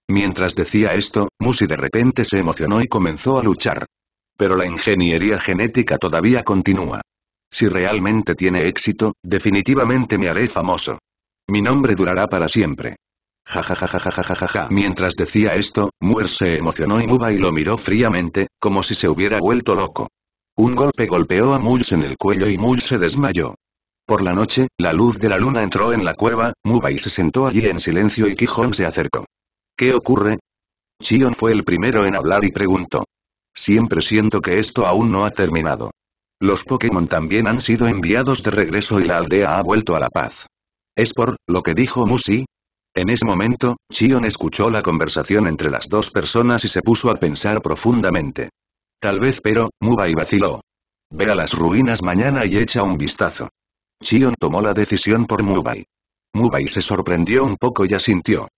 Mientras decía esto, Musi de repente se emocionó y comenzó a luchar. Pero la ingeniería genética todavía continúa. Si realmente tiene éxito, definitivamente me haré famoso. Mi nombre durará para siempre. Ja Mientras decía esto, Muir se emocionó y y lo miró fríamente, como si se hubiera vuelto loco. Un golpe golpeó a Muls en el cuello y Muls se desmayó. Por la noche, la luz de la luna entró en la cueva, y se sentó allí en silencio y Quijón se acercó. ¿Qué ocurre? Chion fue el primero en hablar y preguntó. Siempre siento que esto aún no ha terminado. Los Pokémon también han sido enviados de regreso y la aldea ha vuelto a la paz. ¿Es por lo que dijo Musi? En ese momento, Chion escuchó la conversación entre las dos personas y se puso a pensar profundamente. Tal vez pero, Mubai vaciló. Ve a las ruinas mañana y echa un vistazo. Chion tomó la decisión por Mubai. Mubai se sorprendió un poco y asintió.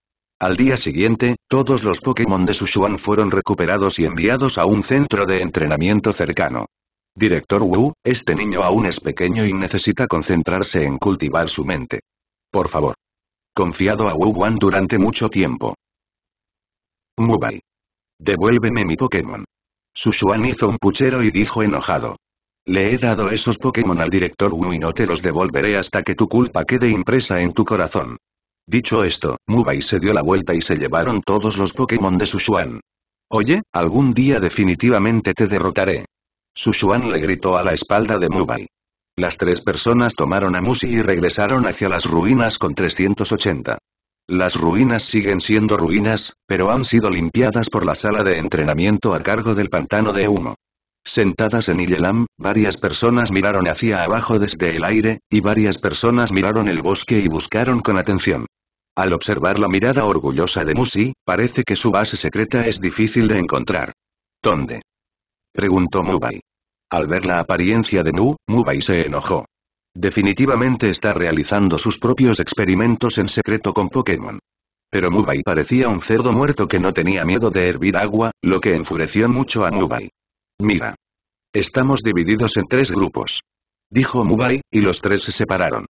Al día siguiente, todos los Pokémon de Sushuan fueron recuperados y enviados a un centro de entrenamiento cercano. Director Wu, este niño aún es pequeño y necesita concentrarse en cultivar su mente. Por favor. Confiado a Wu Wan durante mucho tiempo. Mubai. Devuélveme mi Pokémon. Sushuan hizo un puchero y dijo enojado. Le he dado esos Pokémon al director Wu y no te los devolveré hasta que tu culpa quede impresa en tu corazón. Dicho esto, Mubai se dio la vuelta y se llevaron todos los Pokémon de Sushuan. Oye, algún día definitivamente te derrotaré. Sushuan le gritó a la espalda de Mubai. Las tres personas tomaron a Musi y regresaron hacia las ruinas con 380. Las ruinas siguen siendo ruinas, pero han sido limpiadas por la sala de entrenamiento a cargo del pantano de humo. Sentadas en Illelam, varias personas miraron hacia abajo desde el aire, y varias personas miraron el bosque y buscaron con atención. Al observar la mirada orgullosa de Musi, parece que su base secreta es difícil de encontrar. ¿Dónde? Preguntó Mubai. Al ver la apariencia de Nu, Mubai se enojó. Definitivamente está realizando sus propios experimentos en secreto con Pokémon. Pero Mubai parecía un cerdo muerto que no tenía miedo de hervir agua, lo que enfureció mucho a Mubai. Mira. Estamos divididos en tres grupos. Dijo Mubai, y los tres se separaron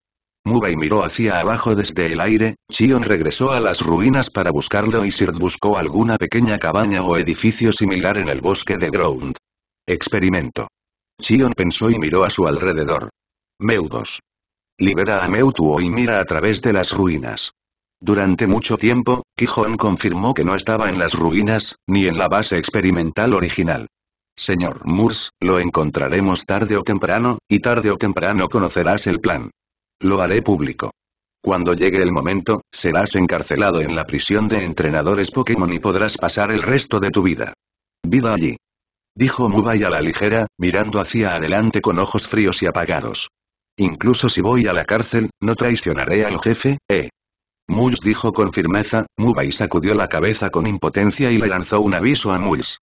y miró hacia abajo desde el aire, Chion regresó a las ruinas para buscarlo y Sird buscó alguna pequeña cabaña o edificio similar en el bosque de Ground. Experimento. Chion pensó y miró a su alrededor. Meudos. Libera a Meutuo y mira a través de las ruinas. Durante mucho tiempo, Kijon confirmó que no estaba en las ruinas, ni en la base experimental original. Señor Murs, lo encontraremos tarde o temprano, y tarde o temprano conocerás el plan. Lo haré público. Cuando llegue el momento, serás encarcelado en la prisión de entrenadores Pokémon y podrás pasar el resto de tu vida. Viva allí. Dijo Mubai a la ligera, mirando hacia adelante con ojos fríos y apagados. Incluso si voy a la cárcel, no traicionaré al jefe, ¿eh? Mules dijo con firmeza, Mubai sacudió la cabeza con impotencia y le lanzó un aviso a Mules.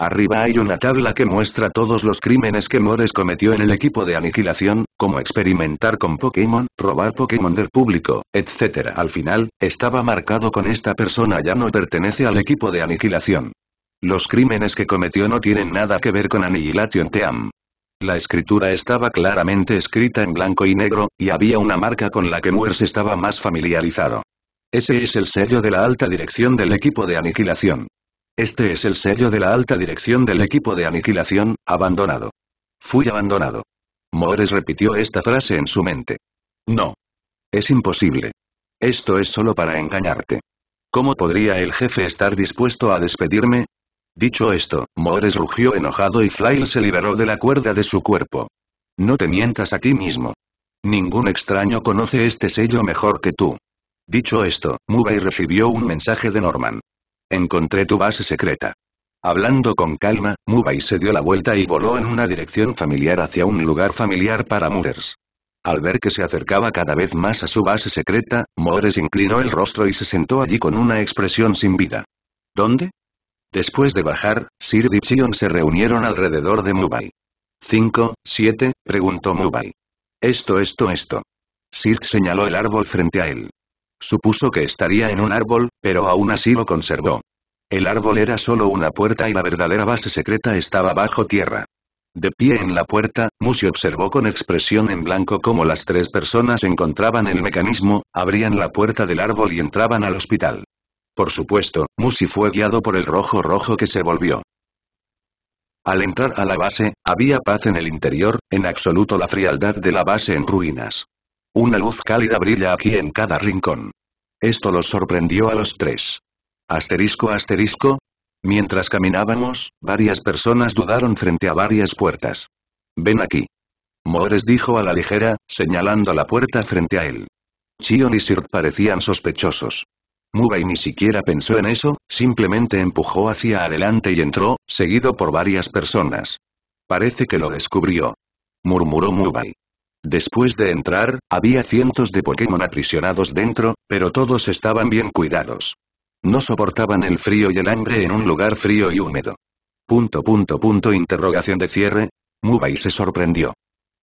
Arriba hay una tabla que muestra todos los crímenes que Mores cometió en el equipo de aniquilación, como experimentar con Pokémon, robar Pokémon del público, etc. Al final, estaba marcado con esta persona ya no pertenece al equipo de aniquilación. Los crímenes que cometió no tienen nada que ver con Annihilation Team. La escritura estaba claramente escrita en blanco y negro, y había una marca con la que Mores estaba más familiarizado. Ese es el sello de la alta dirección del equipo de aniquilación. Este es el sello de la alta dirección del equipo de aniquilación, abandonado. Fui abandonado. Mores repitió esta frase en su mente. No. Es imposible. Esto es solo para engañarte. ¿Cómo podría el jefe estar dispuesto a despedirme? Dicho esto, Mores rugió enojado y Flyle se liberó de la cuerda de su cuerpo. No te mientas a ti mismo. Ningún extraño conoce este sello mejor que tú. Dicho esto, y recibió un mensaje de Norman. Encontré tu base secreta. Hablando con calma, Mubai se dio la vuelta y voló en una dirección familiar hacia un lugar familiar para Moores. Al ver que se acercaba cada vez más a su base secreta, Moores inclinó el rostro y se sentó allí con una expresión sin vida. ¿Dónde? Después de bajar, Sir y se reunieron alrededor de Mubai. ¿Cinco, siete? preguntó Mubai. Esto, esto, esto. Sir señaló el árbol frente a él. Supuso que estaría en un árbol, pero aún así lo conservó. El árbol era solo una puerta y la verdadera base secreta estaba bajo tierra. De pie en la puerta, Musi observó con expresión en blanco cómo las tres personas encontraban el mecanismo, abrían la puerta del árbol y entraban al hospital. Por supuesto, Musi fue guiado por el rojo rojo que se volvió. Al entrar a la base, había paz en el interior, en absoluto la frialdad de la base en ruinas. Una luz cálida brilla aquí en cada rincón. Esto los sorprendió a los tres. Asterisco asterisco. Mientras caminábamos, varias personas dudaron frente a varias puertas. Ven aquí. Mores dijo a la ligera, señalando la puerta frente a él. Chion y Sirt parecían sospechosos. Mubai ni siquiera pensó en eso, simplemente empujó hacia adelante y entró, seguido por varias personas. Parece que lo descubrió. Murmuró Mubai. Después de entrar, había cientos de Pokémon aprisionados dentro, pero todos estaban bien cuidados. No soportaban el frío y el hambre en un lugar frío y húmedo. Punto punto punto interrogación de cierre. Mubai se sorprendió.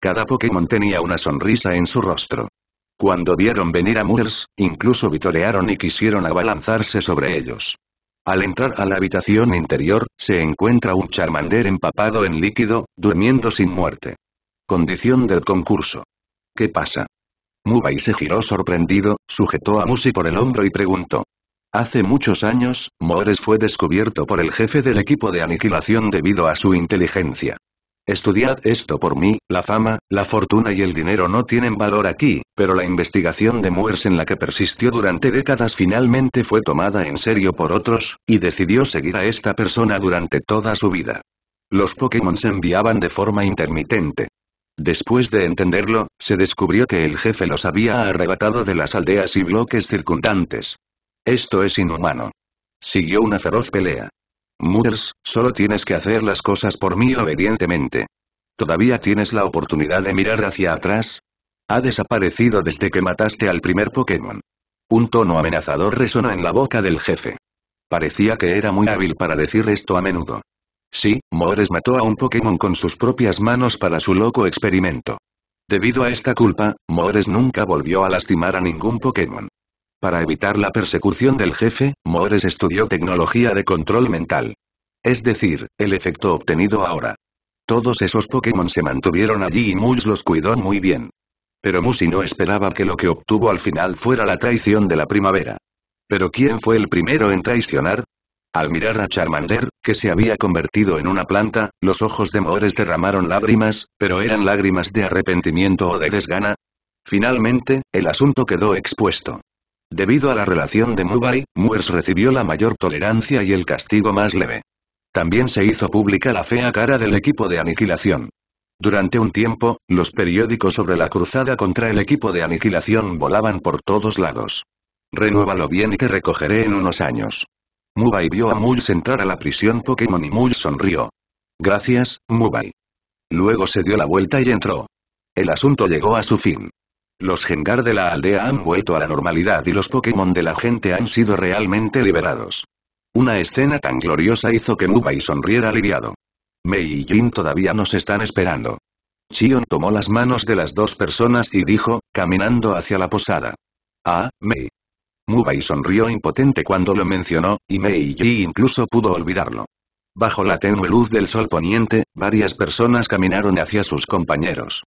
Cada Pokémon tenía una sonrisa en su rostro. Cuando vieron venir a Moors, incluso vitorearon y quisieron abalanzarse sobre ellos. Al entrar a la habitación interior, se encuentra un Charmander empapado en líquido, durmiendo sin muerte. Condición del concurso. ¿Qué pasa? Mubai se giró sorprendido, sujetó a Musi por el hombro y preguntó. Hace muchos años, Moores fue descubierto por el jefe del equipo de aniquilación debido a su inteligencia. Estudiad esto por mí, la fama, la fortuna y el dinero no tienen valor aquí, pero la investigación de Moores en la que persistió durante décadas finalmente fue tomada en serio por otros, y decidió seguir a esta persona durante toda su vida. Los Pokémon se enviaban de forma intermitente. Después de entenderlo, se descubrió que el jefe los había arrebatado de las aldeas y bloques circundantes. Esto es inhumano. Siguió una feroz pelea. "muders, solo tienes que hacer las cosas por mí obedientemente. ¿Todavía tienes la oportunidad de mirar hacia atrás? Ha desaparecido desde que mataste al primer Pokémon. Un tono amenazador resonó en la boca del jefe. Parecía que era muy hábil para decir esto a menudo. Sí, Moores mató a un Pokémon con sus propias manos para su loco experimento. Debido a esta culpa, Moores nunca volvió a lastimar a ningún Pokémon. Para evitar la persecución del jefe, Moores estudió tecnología de control mental. Es decir, el efecto obtenido ahora. Todos esos Pokémon se mantuvieron allí y Mus los cuidó muy bien. Pero Musi no esperaba que lo que obtuvo al final fuera la traición de la primavera. ¿Pero quién fue el primero en traicionar? Al mirar a Charmander, que se había convertido en una planta, los ojos de Moores derramaron lágrimas, pero eran lágrimas de arrepentimiento o de desgana. Finalmente, el asunto quedó expuesto. Debido a la relación de Mubai, Moores recibió la mayor tolerancia y el castigo más leve. También se hizo pública la fea cara del equipo de aniquilación. Durante un tiempo, los periódicos sobre la cruzada contra el equipo de aniquilación volaban por todos lados. Renuévalo bien y te recogeré en unos años. Mubai vio a Muls entrar a la prisión Pokémon y Muls sonrió. Gracias, Mubai. Luego se dio la vuelta y entró. El asunto llegó a su fin. Los Gengar de la aldea han vuelto a la normalidad y los Pokémon de la gente han sido realmente liberados. Una escena tan gloriosa hizo que Mubai sonriera aliviado. Mei y Jin todavía nos están esperando. Chion tomó las manos de las dos personas y dijo, caminando hacia la posada. Ah, Mei. Mubai sonrió impotente cuando lo mencionó, y Mei Yi incluso pudo olvidarlo. Bajo la tenue luz del sol poniente, varias personas caminaron hacia sus compañeros.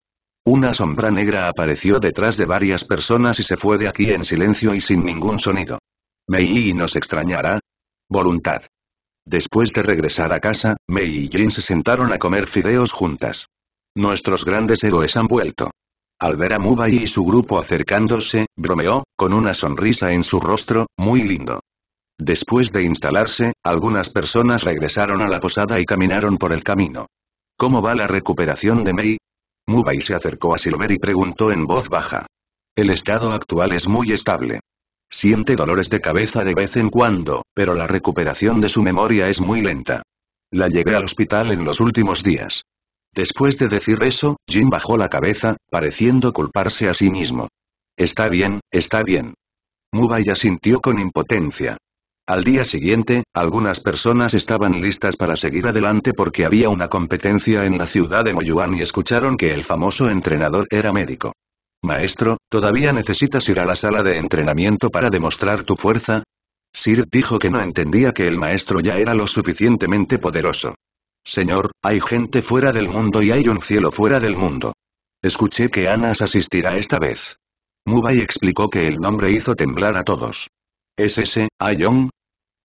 Una sombra negra apareció detrás de varias personas y se fue de aquí en silencio y sin ningún sonido. Mei Yi nos extrañará. Voluntad. Después de regresar a casa, Mei y Jin se sentaron a comer fideos juntas. Nuestros grandes héroes han vuelto. Al ver a Mubai y su grupo acercándose, bromeó, con una sonrisa en su rostro, muy lindo. Después de instalarse, algunas personas regresaron a la posada y caminaron por el camino. ¿Cómo va la recuperación de Mei? Mubai se acercó a Silver y preguntó en voz baja. El estado actual es muy estable. Siente dolores de cabeza de vez en cuando, pero la recuperación de su memoria es muy lenta. La llegué al hospital en los últimos días. Después de decir eso, Jim bajó la cabeza, pareciendo culparse a sí mismo. Está bien, está bien. Muba ya sintió con impotencia. Al día siguiente, algunas personas estaban listas para seguir adelante porque había una competencia en la ciudad de Moyuan y escucharon que el famoso entrenador era médico. Maestro, ¿todavía necesitas ir a la sala de entrenamiento para demostrar tu fuerza? Sir dijo que no entendía que el maestro ya era lo suficientemente poderoso. Señor, hay gente fuera del mundo y hay un cielo fuera del mundo. Escuché que Anas asistirá esta vez. Mubai explicó que el nombre hizo temblar a todos. ¿Es ese, Ayong?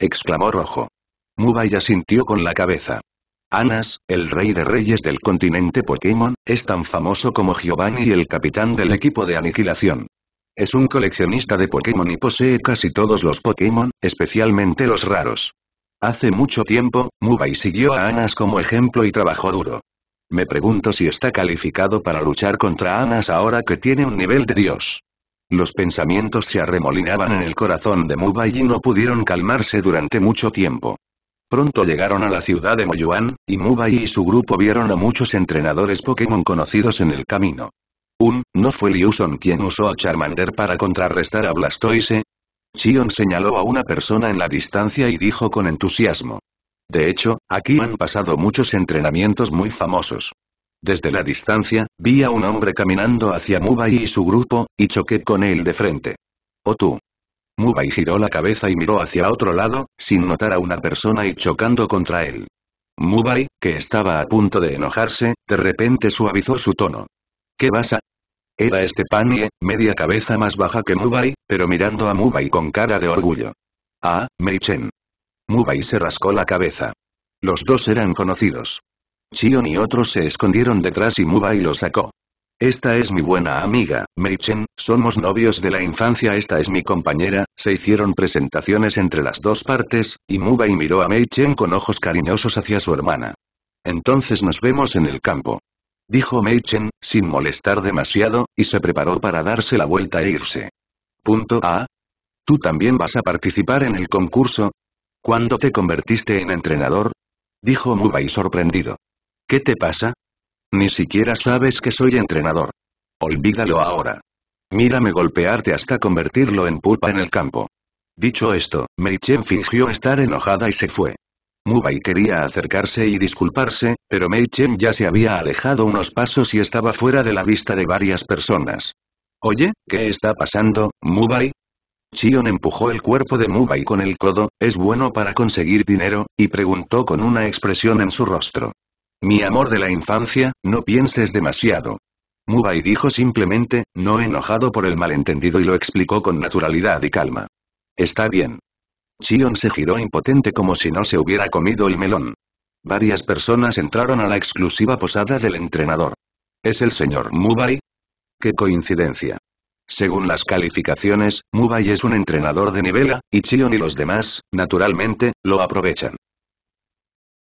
exclamó Rojo. Mubai asintió con la cabeza. Anas, el rey de reyes del continente Pokémon, es tan famoso como Giovanni y el capitán del equipo de aniquilación. Es un coleccionista de Pokémon y posee casi todos los Pokémon, especialmente los raros. Hace mucho tiempo, Mubai siguió a Anas como ejemplo y trabajó duro. Me pregunto si está calificado para luchar contra Anas ahora que tiene un nivel de dios. Los pensamientos se arremolinaban en el corazón de Mubai y no pudieron calmarse durante mucho tiempo. Pronto llegaron a la ciudad de Moyuan, y Mubai y su grupo vieron a muchos entrenadores Pokémon conocidos en el camino. Un, no fue Liuson quien usó a Charmander para contrarrestar a Blastoise, Chion señaló a una persona en la distancia y dijo con entusiasmo. De hecho, aquí han pasado muchos entrenamientos muy famosos. Desde la distancia, vi a un hombre caminando hacia Mubai y su grupo, y choqué con él de frente. ¿O tú? Mubai giró la cabeza y miró hacia otro lado, sin notar a una persona y chocando contra él. Mubai, que estaba a punto de enojarse, de repente suavizó su tono. ¿Qué vas a? Era este y media cabeza más baja que Mubai, pero mirando a Mubai con cara de orgullo. Ah, Mei Chen. Mubai se rascó la cabeza. Los dos eran conocidos. Chion y otros se escondieron detrás y Mubai lo sacó. Esta es mi buena amiga, Mei Chen. somos novios de la infancia esta es mi compañera, se hicieron presentaciones entre las dos partes, y Mubai miró a Mei Chen con ojos cariñosos hacia su hermana. Entonces nos vemos en el campo dijo Meichen, sin molestar demasiado, y se preparó para darse la vuelta e irse. Punto A. ¿Tú también vas a participar en el concurso? ¿Cuándo te convertiste en entrenador? Dijo y sorprendido. ¿Qué te pasa? Ni siquiera sabes que soy entrenador. Olvídalo ahora. Mírame golpearte hasta convertirlo en pulpa en el campo. Dicho esto, Meichen fingió estar enojada y se fue. Mubai quería acercarse y disculparse, pero Mei Chen ya se había alejado unos pasos y estaba fuera de la vista de varias personas. Oye, ¿qué está pasando, Mubai?» Chion empujó el cuerpo de Mubai con el codo, ¿es bueno para conseguir dinero? y preguntó con una expresión en su rostro. Mi amor de la infancia, no pienses demasiado. Mubai dijo simplemente, no enojado por el malentendido y lo explicó con naturalidad y calma. Está bien. Chion se giró impotente como si no se hubiera comido el melón. Varias personas entraron a la exclusiva posada del entrenador. ¿Es el señor Mubai? ¡Qué coincidencia! Según las calificaciones, Mubai es un entrenador de nivel, y Chion y los demás, naturalmente, lo aprovechan.